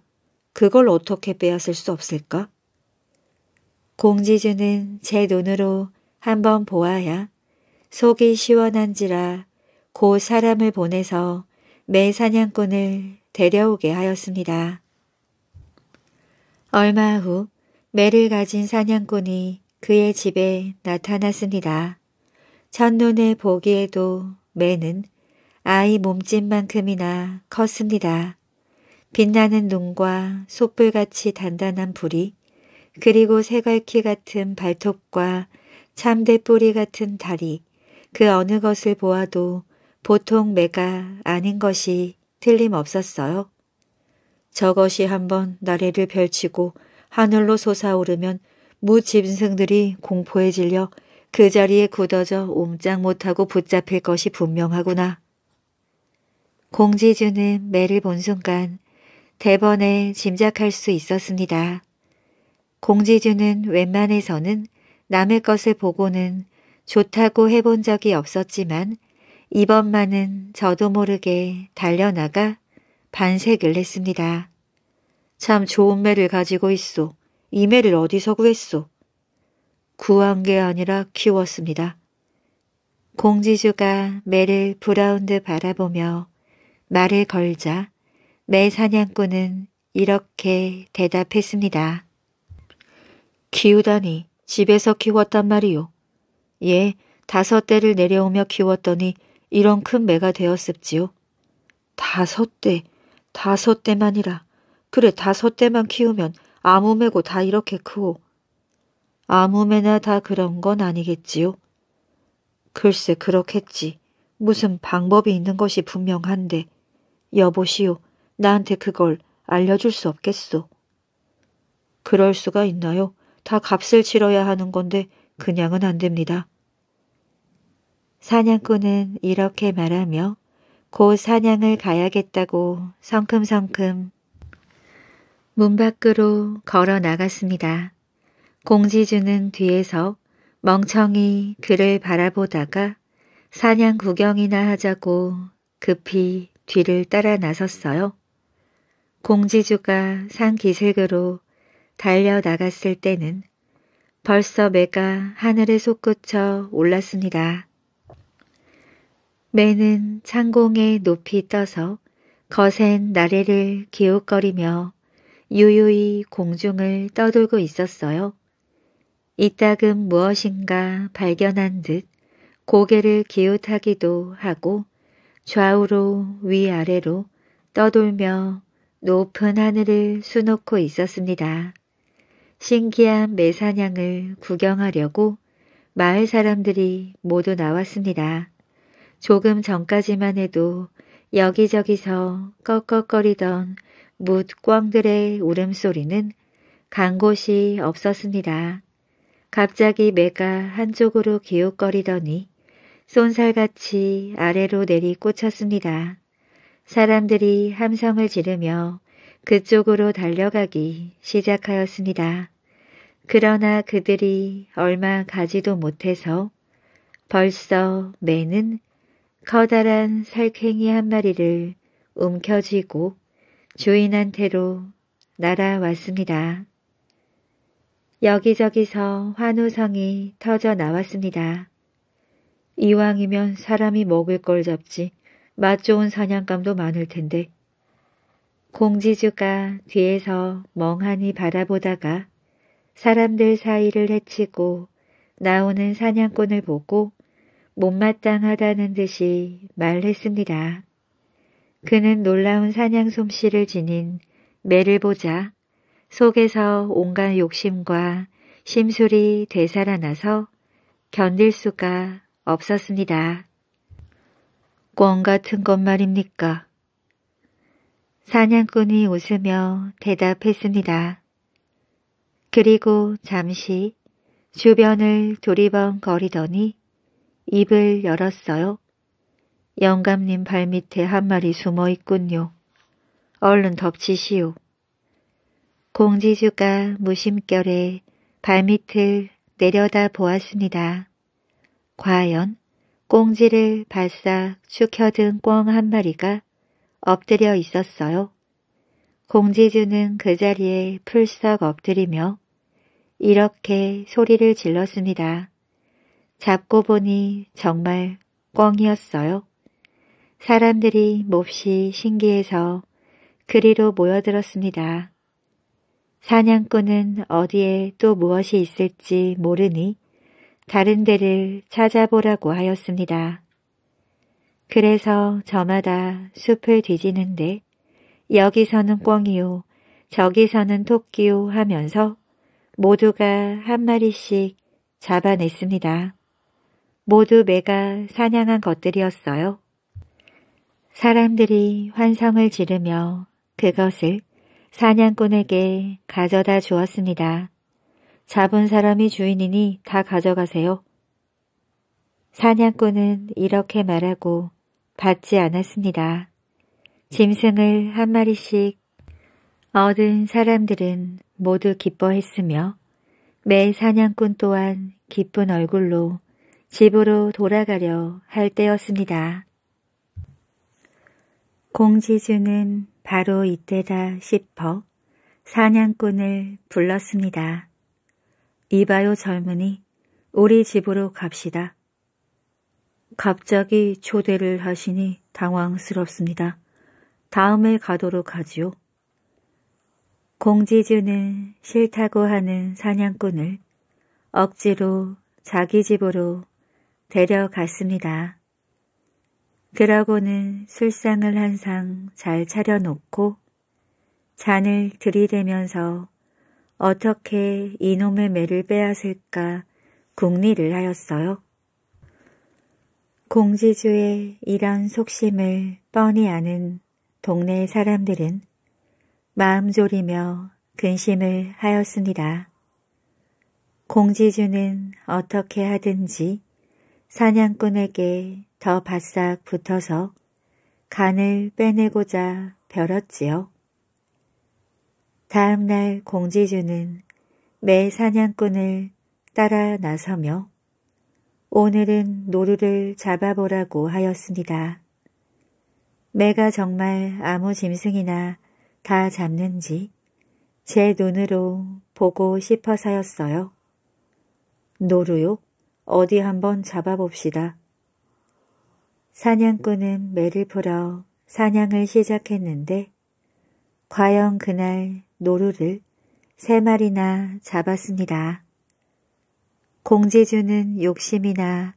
그걸 어떻게 빼앗을 수 없을까? 공지주는 제 눈으로 한번 보아야 속이 시원한지라 고 사람을 보내서 매 사냥꾼을 데려오게 하였습니다. 얼마 후 매를 가진 사냥꾼이 그의 집에 나타났습니다. 첫눈에 보기에도 매는 아이 몸짓만큼이나 컸습니다. 빛나는 눈과 속불같이 단단한 불이 그리고 새갈퀴 같은 발톱과 참대 뿌리 같은 다리 그 어느 것을 보아도 보통 매가 아닌 것이 틀림없었어요. 저것이 한번 나래를 펼치고 하늘로 솟아오르면 무짐승들이 공포에 질려 그 자리에 굳어져 옴짝 못하고 붙잡힐 것이 분명하구나. 공지주는 매를 본 순간 대번에 짐작할 수 있었습니다. 공지주는 웬만해서는 남의 것을 보고는 좋다고 해본 적이 없었지만 이번만은 저도 모르게 달려나가 반색을 했습니다. 참 좋은 매를 가지고 있어이 매를 어디서 구했소? 구한 게 아니라 키웠습니다. 공지주가 매를 브라운 듯 바라보며 말을 걸자 매 사냥꾼은 이렇게 대답했습니다. 키우다니 집에서 키웠단 말이오 예, 다섯 대를 내려오며 키웠더니 이런 큰 매가 되었습지요. 다섯 대, 다섯 대만이라. 그래 다섯 대만 키우면 아무 매고 다 이렇게 크오. 아무 매나 다 그런 건 아니겠지요. 글쎄 그렇겠지. 무슨 방법이 있는 것이 분명한데. 여보시오, 나한테 그걸 알려줄 수 없겠소. 그럴 수가 있나요? 다 값을 치러야 하는 건데 그냥은 안 됩니다. 사냥꾼은 이렇게 말하며 곧 사냥을 가야겠다고 성큼성큼 문 밖으로 걸어 나갔습니다. 공지주는 뒤에서 멍청이 그를 바라보다가 사냥 구경이나 하자고 급히 뒤를 따라 나섰어요. 공지주가 산 기슭으로 달려나갔을 때는 벌써 매가 하늘에 솟구쳐 올랐습니다. 매는 창공에 높이 떠서 거센 나래를 기웃거리며 유유히 공중을 떠돌고 있었어요. 이따금 무엇인가 발견한 듯 고개를 기웃하기도 하고 좌우로 위아래로 떠돌며 높은 하늘을 수놓고 있었습니다. 신기한 매사냥을 구경하려고 마을 사람들이 모두 나왔습니다. 조금 전까지만 해도 여기저기서 꺽꺽거리던 묻꽝들의 울음소리는 간 곳이 없었습니다. 갑자기 매가 한쪽으로 기웃거리더니 쏜살같이 아래로 내리 꽂혔습니다. 사람들이 함성을 지르며 그쪽으로 달려가기 시작하였습니다. 그러나 그들이 얼마 가지도 못해서 벌써 매는 커다란 살쾡이 한 마리를 움켜쥐고 주인한테로 날아왔습니다. 여기저기서 환호성이 터져 나왔습니다. 이왕이면 사람이 먹을 걸 잡지 맛 좋은 사냥감도 많을 텐데. 공지주가 뒤에서 멍하니 바라보다가 사람들 사이를 헤치고 나오는 사냥꾼을 보고 못마땅하다는 듯이 말했습니다. 그는 놀라운 사냥 솜씨를 지닌 매를 보자 속에서 온갖 욕심과 심술이 되살아나서 견딜 수가 없었습니다. 꿩 같은 것 말입니까? 사냥꾼이 웃으며 대답했습니다. 그리고 잠시 주변을 두리번거리더니 입을 열었어요. 영감님 발밑에 한 마리 숨어 있군요. 얼른 덮치시오. 공지주가 무심결에 발밑을 내려다 보았습니다. 과연 꽁지를 바싹 축혀든 꿩 한 마리가 엎드려 있었어요. 공지주는 그 자리에 풀썩 엎드리며 이렇게 소리를 질렀습니다. 잡고 보니 정말 꿩이었어요 사람들이 몹시 신기해서 그리로 모여들었습니다. 사냥꾼은 어디에 또 무엇이 있을지 모르니 다른 데를 찾아보라고 하였습니다. 그래서 저마다 숲을 뒤지는데 여기서는 꿩이요 저기서는 토끼요 하면서 모두가 한 마리씩 잡아냈습니다. 모두 매가 사냥한 것들이었어요. 사람들이 환성을 지르며 그것을 사냥꾼에게 가져다 주었습니다. 잡은 사람이 주인이니 다 가져가세요. 사냥꾼은 이렇게 말하고 받지 않았습니다. 짐승을 한 마리씩 얻은 사람들은 모두 기뻐했으며 매 사냥꾼 또한 기쁜 얼굴로 집으로 돌아가려 할 때였습니다. 공지주는 바로 이때다 싶어 사냥꾼을 불렀습니다. 이봐요 젊은이, 우리 집으로 갑시다. 갑자기 초대를 하시니 당황스럽습니다. 다음에 가도록 하지요. 공지주는 싫다고 하는 사냥꾼을 억지로 자기 집으로 데려갔습니다. 그러고는 술상을 한 상 잘 차려놓고 잔을 들이대면서 어떻게 이놈의 매를 빼앗을까 궁리를 하였어요. 공지주의 이런 속심을 뻔히 아는 동네 사람들은 마음 졸이며 근심을 하였습니다. 공지주는 어떻게 하든지 사냥꾼에게 더 바싹 붙어서 간을 빼내고자 벼렀지요. 다음날 공지주는 매 사냥꾼을 따라 나서며 오늘은 노루를 잡아보라고 하였습니다. 매가 정말 아무 짐승이나 다 잡는지 제 눈으로 보고 싶어서였어요. 노루요? 어디 한번 잡아봅시다. 사냥꾼은 매를 풀어 사냥을 시작했는데 과연 그날 노루를 세 마리나 잡았습니다. 공지주는 욕심이나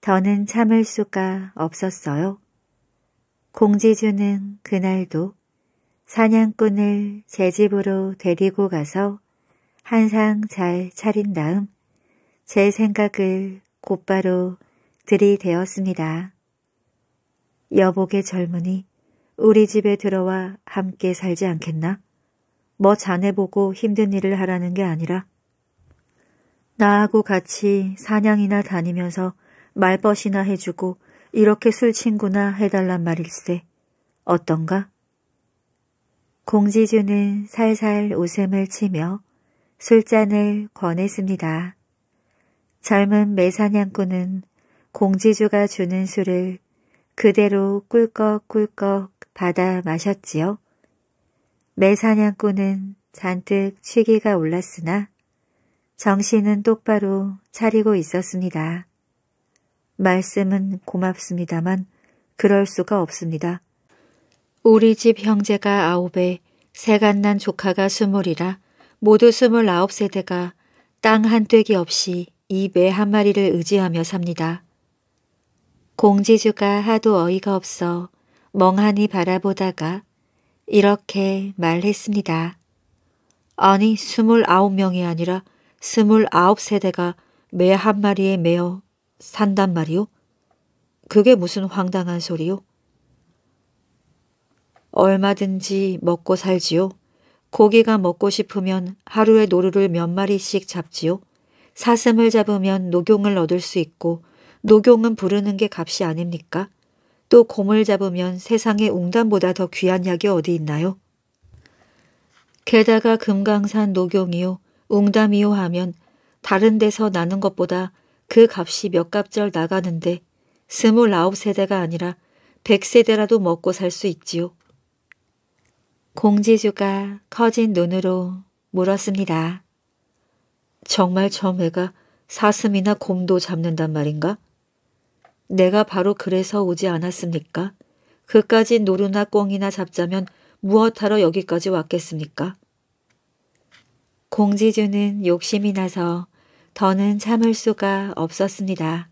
더는 참을 수가 없었어요. 공지주는 그날도 사냥꾼을 제 집으로 데리고 가서 항상잘 차린 다음 제 생각을 곧바로 들이대었습니다. 여복의 젊은이 우리 집에 들어와 함께 살지 않겠나? 뭐 자네 보고 힘든 일을 하라는 게 아니라 나하고 같이 사냥이나 다니면서 말벗이나 해주고 이렇게 술 친구나 해달란 말일세. 어떤가? 공지주는 살살 웃음을 치며 술잔을 권했습니다. 젊은 매사냥꾼은 공지주가 주는 술을 그대로 꿀꺽꿀꺽 받아 마셨지요. 매사냥꾼은 잔뜩 취기가 올랐으나 정신은 똑바로 차리고 있었습니다. 말씀은 고맙습니다만 그럴 수가 없습니다. 우리 집 형제가 아홉에 세간난 조카가 스물이라 모두 스물아홉 세대가 땅한떼기 없이 이 매 한 마리를 의지하며 삽니다. 공지주가 하도 어이가 없어 멍하니 바라보다가 이렇게 말했습니다. 아니 스물아홉 명이 아니라 스물아홉 세대가 매 한 마리에 매어 산단 말이오? 그게 무슨 황당한 소리요? 얼마든지 먹고 살지요. 고기가 먹고 싶으면 하루에 노루를 몇 마리씩 잡지요. 사슴을 잡으면 녹용을 얻을 수 있고 녹용은 부르는 게 값이 아닙니까? 또 곰을 잡으면 세상에 웅담보다 더 귀한 약이 어디 있나요? 게다가 금강산 녹용이요 웅담이요 하면 다른 데서 나는 것보다 그 값이 몇 값절 나가는데 스물아홉 세대가 아니라 백세대라도 먹고 살 수 있지요. 공지주가 커진 눈으로 물었습니다. 정말 저 매가 사슴이나 곰도 잡는단 말인가? 내가 바로 그래서 오지 않았습니까? 그까지 노루나 꽁이나 잡자면 무엇하러 여기까지 왔겠습니까? 공지주는 욕심이 나서 더는 참을 수가 없었습니다.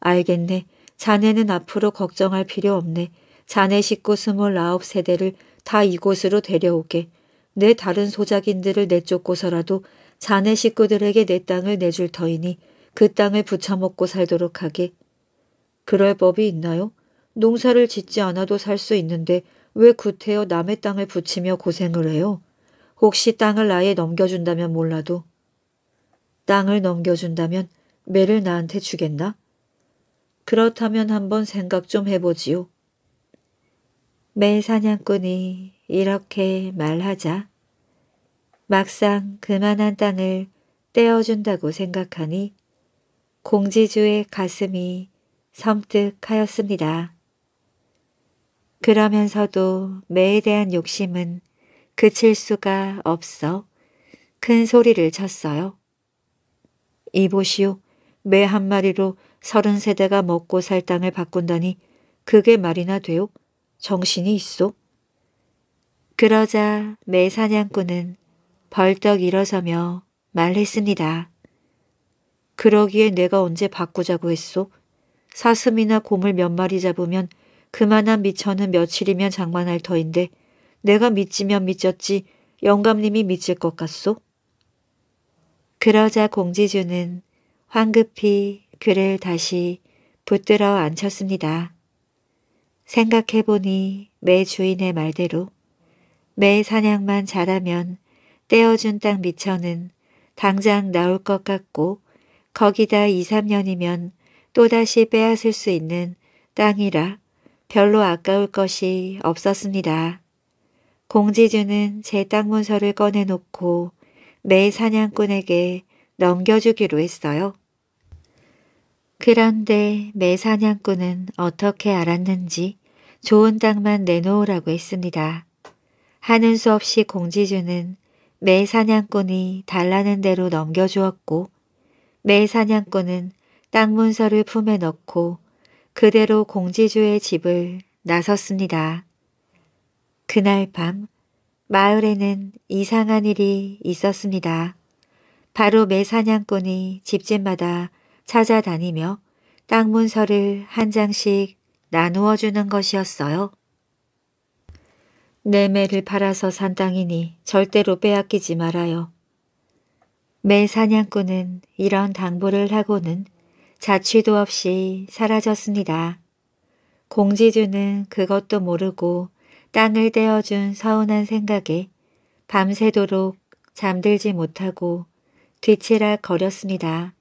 알겠네. 자네는 앞으로 걱정할 필요 없네. 자네 식구 스물아홉 세대를 다 이곳으로 데려오게. 내 다른 소작인들을 내쫓고서라도 자네 식구들에게 내 땅을 내줄 터이니 그 땅을 붙여먹고 살도록 하게. 그럴 법이 있나요? 농사를 짓지 않아도 살 수 있는데 왜 구태여 남의 땅을 붙이며 고생을 해요? 혹시 땅을 아예 넘겨준다면 몰라도. 땅을 넘겨준다면 매를 나한테 주겠나? 그렇다면 한번 생각 좀 해보지요. 매 사냥꾼이 이렇게 말하자 막상 그만한 땅을 떼어준다고 생각하니 공지주의 가슴이 섬뜩하였습니다. 그러면서도 매에 대한 욕심은 그칠 수가 없어 큰 소리를 쳤어요. 이보시오, 매 한 마리로 서른 세대가 먹고 살 땅을 바꾼다니 그게 말이나 돼요? 정신이 있소? 그러자 매 사냥꾼은 벌떡 일어서며 말했습니다. 그러기에 내가 언제 바꾸자고 했소? 사슴이나 곰을 몇 마리 잡으면 그만한 미천은 며칠이면 장만할 터인데 내가 미치면 미쳤지 영감님이 미칠 것 같소? 그러자 공지주는 황급히 그를 다시 붙들어 앉혔습니다. 생각해보니 매 주인의 말대로 매 사냥만 잘하면 떼어준 땅미처는 당장 나올 것 같고 거기다 2, 3년이면 또다시 빼앗을 수 있는 땅이라 별로 아까울 것이 없었습니다. 공지주는 제땅 문서를 꺼내놓고 매 사냥꾼에게 넘겨주기로 했어요. 그런데 매 사냥꾼은 어떻게 알았는지 좋은 땅만 내놓으라고 했습니다. 하는 수 없이 공지주는 매 사냥꾼이 달라는 대로 넘겨주었고 매 사냥꾼은 땅 문서를 품에 넣고 그대로 공지주의 집을 나섰습니다. 그날 밤 마을에는 이상한 일이 있었습니다. 바로 매 사냥꾼이 집집마다 찾아다니며 땅 문서를 한 장씩 나누어 주는 것이었어요. 내매를 팔아서 산 땅이니 절대로 빼앗기지 말아요. 매 사냥꾼은 이런 당부를 하고는 자취도 없이 사라졌습니다. 공지주는 그것도 모르고 땅을 떼어준 서운한 생각에 밤새도록 잠들지 못하고 뒤치락 거렸습니다.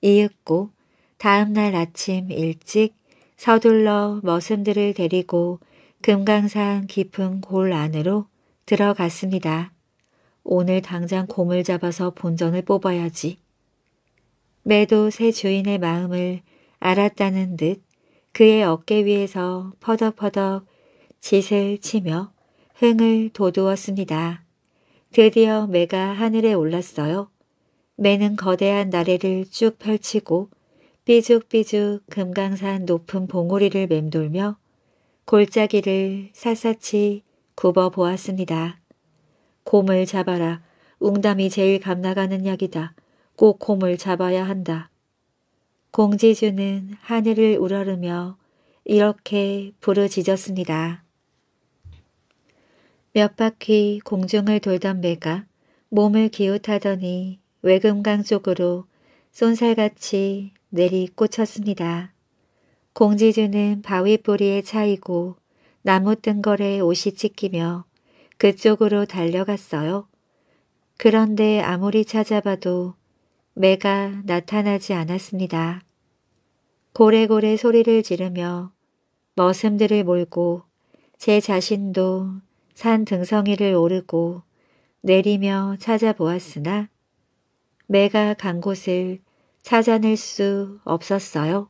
이윽고 다음날 아침 일찍 서둘러 머슴들을 데리고 금강산 깊은 골 안으로 들어갔습니다. 오늘 당장 곰을 잡아서 본전을 뽑아야지. 매도 새 주인의 마음을 알았다는 듯 그의 어깨 위에서 퍼덕퍼덕 짓을 치며 흥을 돋우었습니다. 드디어 매가 하늘에 올랐어요. 매는 거대한 나래를 쭉 펼치고 삐죽삐죽 금강산 높은 봉우리를 맴돌며 골짜기를 샅샅이 굽어 보았습니다. 곰을 잡아라. 웅담이 제일 감나가는 약이다. 꼭 곰을 잡아야 한다. 공지주는 하늘을 우러르며 이렇게 부르짖었습니다. 몇 바퀴 공중을 돌던 배가 몸을 기웃하더니 외금강 쪽으로 쏜살같이 내리꽂혔습니다. 공지주는 바위 뿌리에 차이고 나무 뜬거래에 옷이 찢기며 그쪽으로 달려갔어요. 그런데 아무리 찾아봐도 매가 나타나지 않았습니다. 고래고래 소리를 지르며 머슴들을 몰고 제 자신도 산 등성이를 오르고 내리며 찾아보았으나 매가 간 곳을 찾아낼 수 없었어요.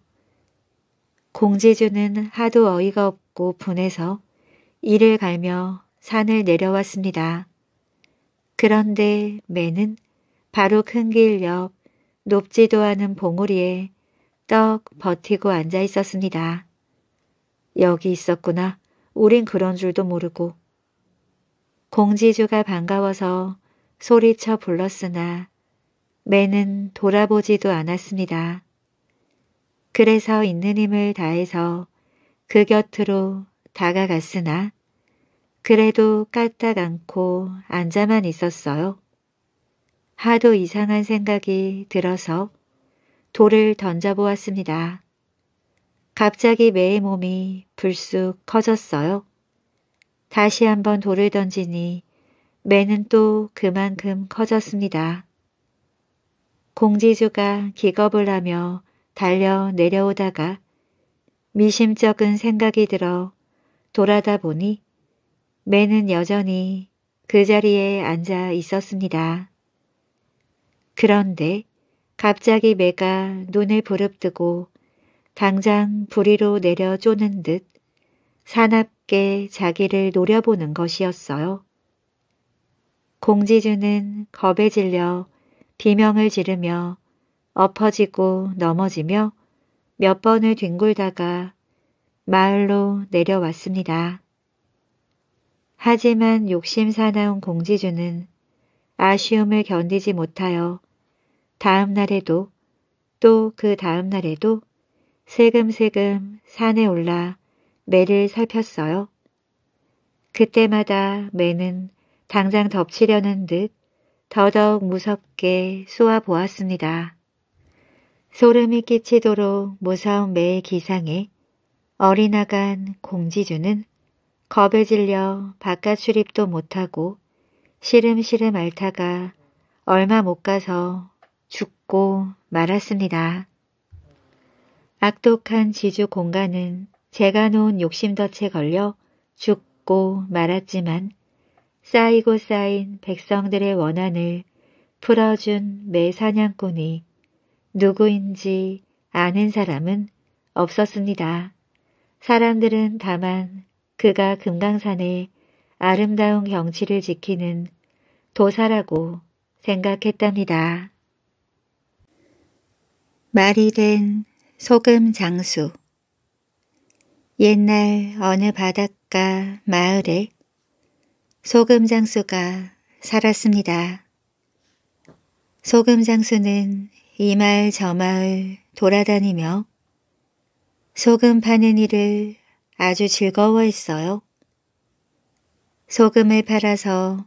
공지주는 하도 어이가 없고 분해서 이를 갈며 산을 내려왔습니다. 그런데 매는 바로 큰 길 옆 높지도 않은 봉우리에 떡 버티고 앉아 있었습니다. 여기 있었구나. 우린 그런 줄도 모르고. 공지주가 반가워서 소리쳐 불렀으나 매는 돌아보지도 않았습니다. 그래서 있는 힘을 다해서 그 곁으로 다가갔으나 그래도 까딱 않고 앉아만 있었어요. 하도 이상한 생각이 들어서 돌을 던져보았습니다. 갑자기 매의 몸이 불쑥 커졌어요. 다시 한번 돌을 던지니 매는 또 그만큼 커졌습니다. 공지주가 기겁을 하며 달려 내려오다가 미심쩍은 생각이 들어 돌아다 보니 매는 여전히 그 자리에 앉아 있었습니다. 그런데 갑자기 매가 눈을 부릅뜨고 당장 부리로 내려 쪼는 듯 사납게 자기를 노려보는 것이었어요. 공지주는 겁에 질려 비명을 지르며 엎어지고 넘어지며 몇 번을 뒹굴다가 마을로 내려왔습니다. 하지만 욕심 사나운 공지주는 아쉬움을 견디지 못하여 다음 날에도 또 그 다음 날에도 세금세금 산에 올라 매를 살폈어요. 그때마다 매는 당장 덮치려는 듯 더더욱 무섭게 쏘아 보았습니다. 소름이 끼치도록 무서운 매의 기상에 어린아간 공지주는 겁에 질려 바깥 출입도 못하고 시름시름 앓다가 얼마 못 가서 죽고 말았습니다. 악독한 지주 공간은 제가 놓은 욕심덫에 걸려 죽고 말았지만 쌓이고 쌓인 백성들의 원한을 풀어준 매사냥꾼이 누구인지 아는 사람은 없었습니다. 사람들은 다만 그가 금강산의 아름다운 경치를 지키는 도사라고 생각했답니다. 말이 된 소금 장수 옛날 어느 바닷가 마을에 소금 장수가 살았습니다. 소금 장수는 이 마을 저 마을 돌아다니며 소금 파는 일을 아주 즐거워했어요. 소금을 팔아서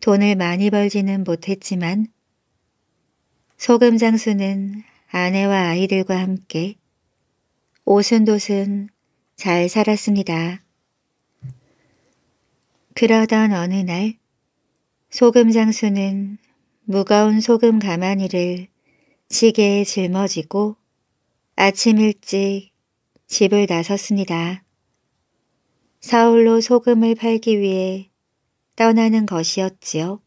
돈을 많이 벌지는 못했지만 소금 장수는 아내와 아이들과 함께 오순도순 잘 살았습니다. 그러던 어느 날 소금 장수는 무거운 소금 가마니를 지게에 짊어지고 아침 일찍 집을 나섰습니다. 서울로 소금을 팔기 위해 떠나는 것이었지요.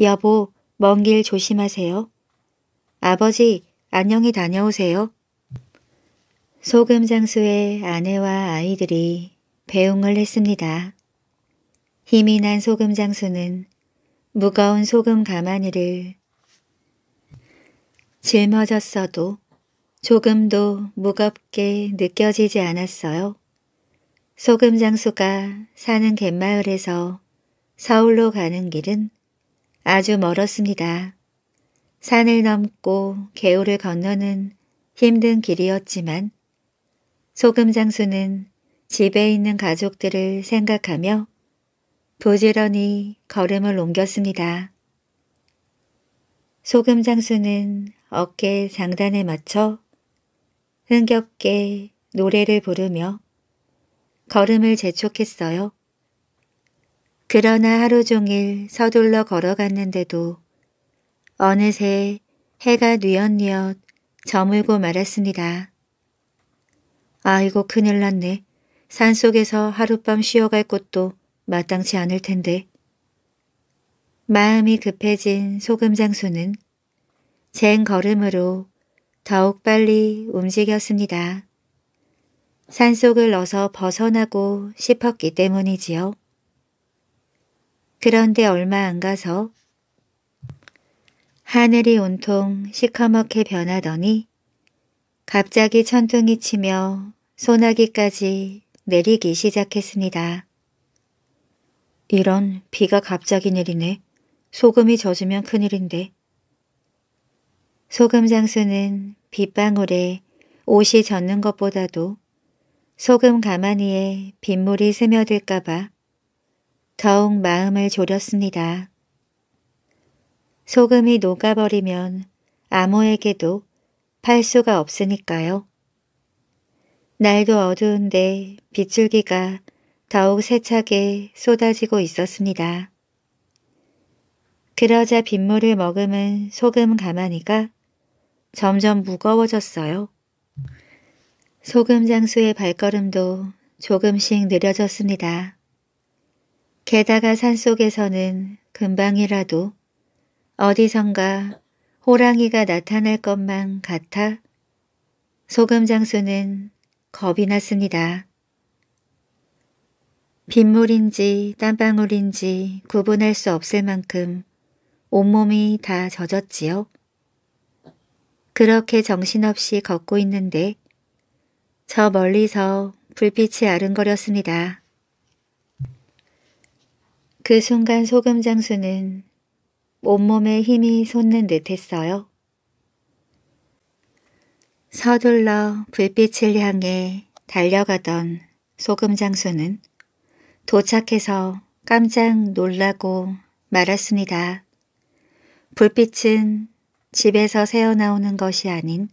여보, 먼 길 조심하세요. 아버지, 안녕히 다녀오세요. 소금 장수의 아내와 아이들이 배웅을 했습니다. 힘이 난 소금 장수는 무거운 소금 가마니를 짊어졌어도 조금도 무겁게 느껴지지 않았어요. 소금 장수가 사는 갯마을에서 서울로 가는 길은 아주 멀었습니다. 산을 넘고 개울을 건너는 힘든 길이었지만 소금 장수는 집에 있는 가족들을 생각하며 부지런히 걸음을 옮겼습니다. 소금 장수는 어깨 장단에 맞춰 흥겹게 노래를 부르며 걸음을 재촉했어요. 그러나 하루 종일 서둘러 걸어갔는데도 어느새 해가 뉘엿뉘엿 저물고 말았습니다. 아이고 큰일 났네. 산속에서 하룻밤 쉬어갈 곳도 마땅치 않을 텐데. 마음이 급해진 소금 장수는 쟁 걸음으로 더욱 빨리 움직였습니다. 산속을 어서 벗어나고 싶었기 때문이지요. 그런데 얼마 안 가서 하늘이 온통 시커멓게 변하더니 갑자기 천둥이 치며 소나기까지 내리기 시작했습니다. 이런 비가 갑자기 내리네. 소금이 젖으면 큰일인데. 소금 장수는 빗방울에 옷이 젖는 것보다도 소금 가마니에 빗물이 스며들까 봐 더욱 마음을 졸였습니다. 소금이 녹아버리면 아무에게도 팔 수가 없으니까요. 날도 어두운데 빗줄기가 더욱 세차게 쏟아지고 있었습니다. 그러자 빗물을 머금은 소금 가마니가 점점 무거워졌어요. 소금 장수의 발걸음도 조금씩 느려졌습니다. 게다가 산속에서는 금방이라도 어디선가 호랑이가 나타날 것만 같아 소금 장수는 겁이 났습니다. 빗물인지 땀방울인지 구분할 수 없을 만큼 온몸이 다 젖었지요. 그렇게 정신없이 걷고 있는데 저 멀리서 불빛이 아른거렸습니다. 그 순간 소금 장수는 온몸에 힘이 솟는 듯 했어요. 서둘러 불빛을 향해 달려가던 소금 장수는 도착해서 깜짝 놀라고 말았습니다. 불빛은 집에서 새어나오는 것이 아닌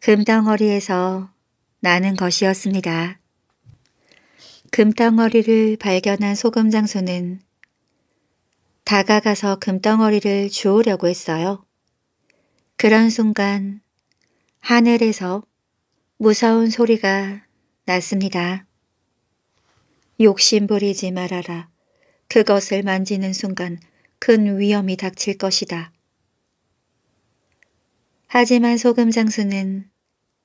금덩어리에서 나는 것이었습니다. 금덩어리를 발견한 소금 장수는 다가가서 금덩어리를 주우려고 했어요. 그런 순간 하늘에서 무서운 소리가 났습니다. 욕심 부리지 말아라. 그것을 만지는 순간 큰 위험이 닥칠 것이다. 하지만 소금 장수는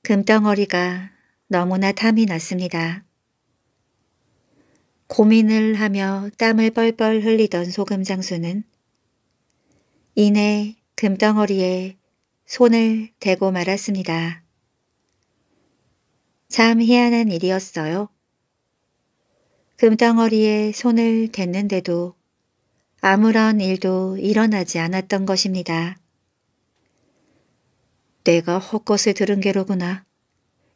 금덩어리가 너무나 탐이 났습니다. 고민을 하며 땀을 뻘뻘 흘리던 소금 장수는 이내 금덩어리에 손을 대고 말았습니다. 참 희한한 일이었어요. 금덩어리에 손을 댔는데도 아무런 일도 일어나지 않았던 것입니다. 내가 헛것을 들은 게로구나.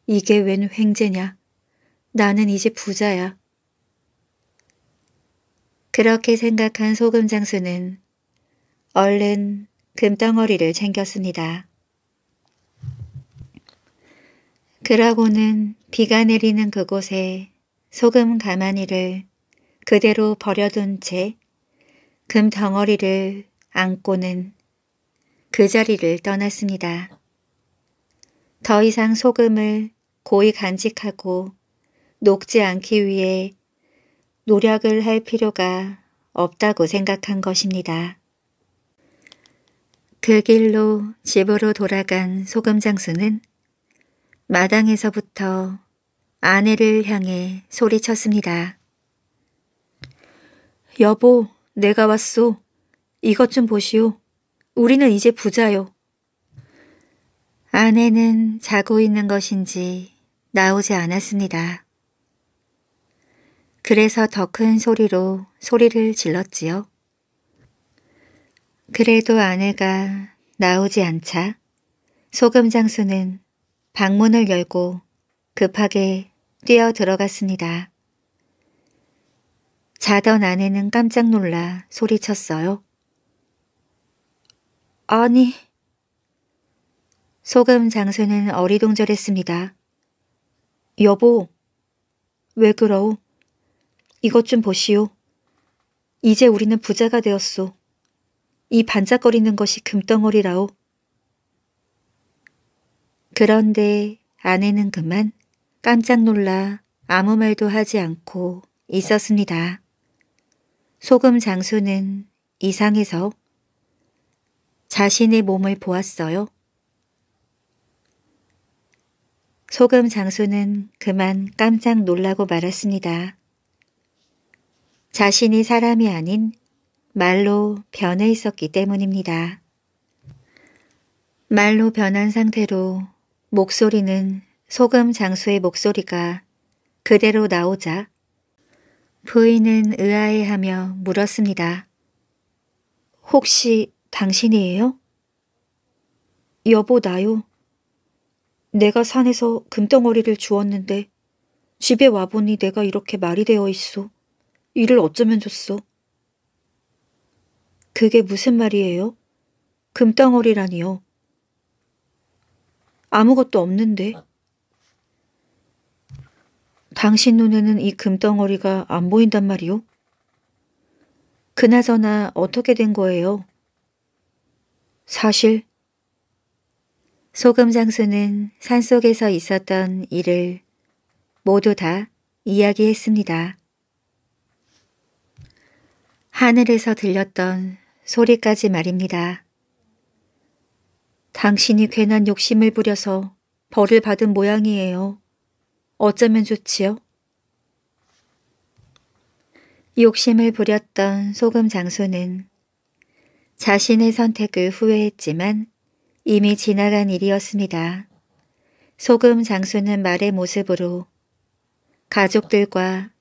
이게 웬 횡재냐. 나는 이제 부자야. 그렇게 생각한 소금 장수는 얼른 금덩어리를 챙겼습니다. 그러고는 비가 내리는 그곳에 소금 가마니를 그대로 버려둔 채 금 덩어리를 안고는 그 자리를 떠났습니다. 더 이상 소금을 고이 간직하고 녹지 않기 위해 노력을 할 필요가 없다고 생각한 것입니다. 그 길로 집으로 돌아간 소금 장수는 마당에서부터 아내를 향해 소리쳤습니다. 여보, 내가 왔소. 이것 좀 보시오. 우리는 이제 부자요. 아내는 자고 있는 것인지 나오지 않았습니다. 그래서 더 큰 소리로 소리를 질렀지요. 그래도 아내가 나오지 않자 소금 장수는 방문을 열고 급하게 뛰어 들어갔습니다. 자던 아내는 깜짝 놀라 소리쳤어요. 아니. 소금 장수는 어리둥절했습니다. 여보, 왜 그러오? 이것 좀 보시오. 이제 우리는 부자가 되었소. 이 반짝거리는 것이 금덩어리라오. 그런데 아내는 그만 깜짝 놀라 아무 말도 하지 않고 있었습니다. 소금 장수는 이상해서 자신의 몸을 보았어요. 소금 장수는 그만 깜짝 놀라고 말았습니다. 자신이 사람이 아닌 말로 변해 있었기 때문입니다. 말로 변한 상태로 목소리는 소금 장수의 목소리가 그대로 나오자 부인은 의아해하며 물었습니다. 혹시 당신이에요? 여보 나요. 내가 산에서 금덩어리를 주웠는데 집에 와보니 내가 이렇게 말이 되어 있어. 일을 어쩌면 좋소? 그게 무슨 말이에요? 금덩어리라니요. 아무것도 없는데. 당신 눈에는 이 금덩어리가 안 보인단 말이오? 그나저나 어떻게 된 거예요? 사실? 소금 장수는 산속에서 있었던 일을 모두 다 이야기했습니다. 하늘에서 들렸던 소리까지 말입니다. 당신이 괜한 욕심을 부려서 벌을 받은 모양이에요. 어쩌면 좋지요? 욕심을 부렸던 소금 장수는 자신의 선택을 후회했지만 이미 지나간 일이었습니다. 소금 장수는 말의 모습으로 가족들과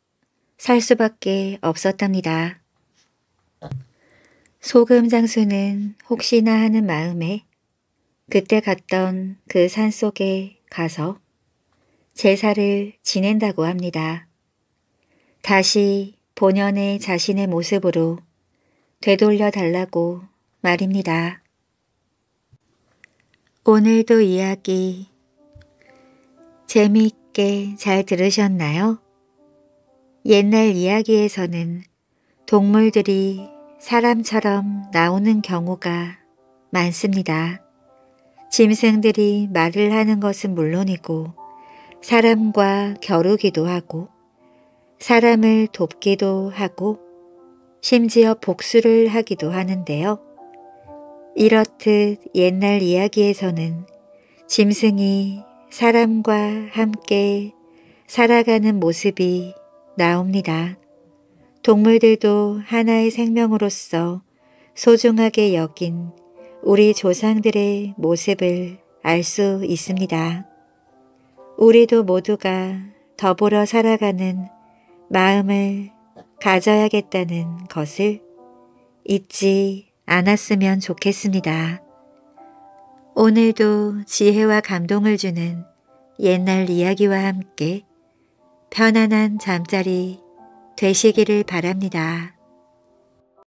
살 수밖에 없었답니다. 소금 장수는 혹시나 하는 마음에 그때 갔던 그 산속에 가서 제사를 지낸다고 합니다. 다시 본연의 자신의 모습으로 되돌려 달라고 말입니다. 오늘도 이야기 재미있게 잘 들으셨나요? 옛날 이야기에서는 동물들이 사람처럼 나오는 경우가 많습니다. 짐승들이 말을 하는 것은 물론이고 사람과 겨루기도 하고 사람을 돕기도 하고 심지어 복수를 하기도 하는데요. 이렇듯 옛날 이야기에서는 짐승이 사람과 함께 살아가는 모습이 나옵니다. 동물들도 하나의 생명으로서 소중하게 여긴 우리 조상들의 모습을 알 수 있습니다. 우리도 모두가 더불어 살아가는 마음을 가져야겠다는 것을 잊지 않았으면 좋겠습니다. 오늘도 지혜와 감동을 주는 옛날 이야기와 함께 편안한 잠자리 되시기를 바랍니다.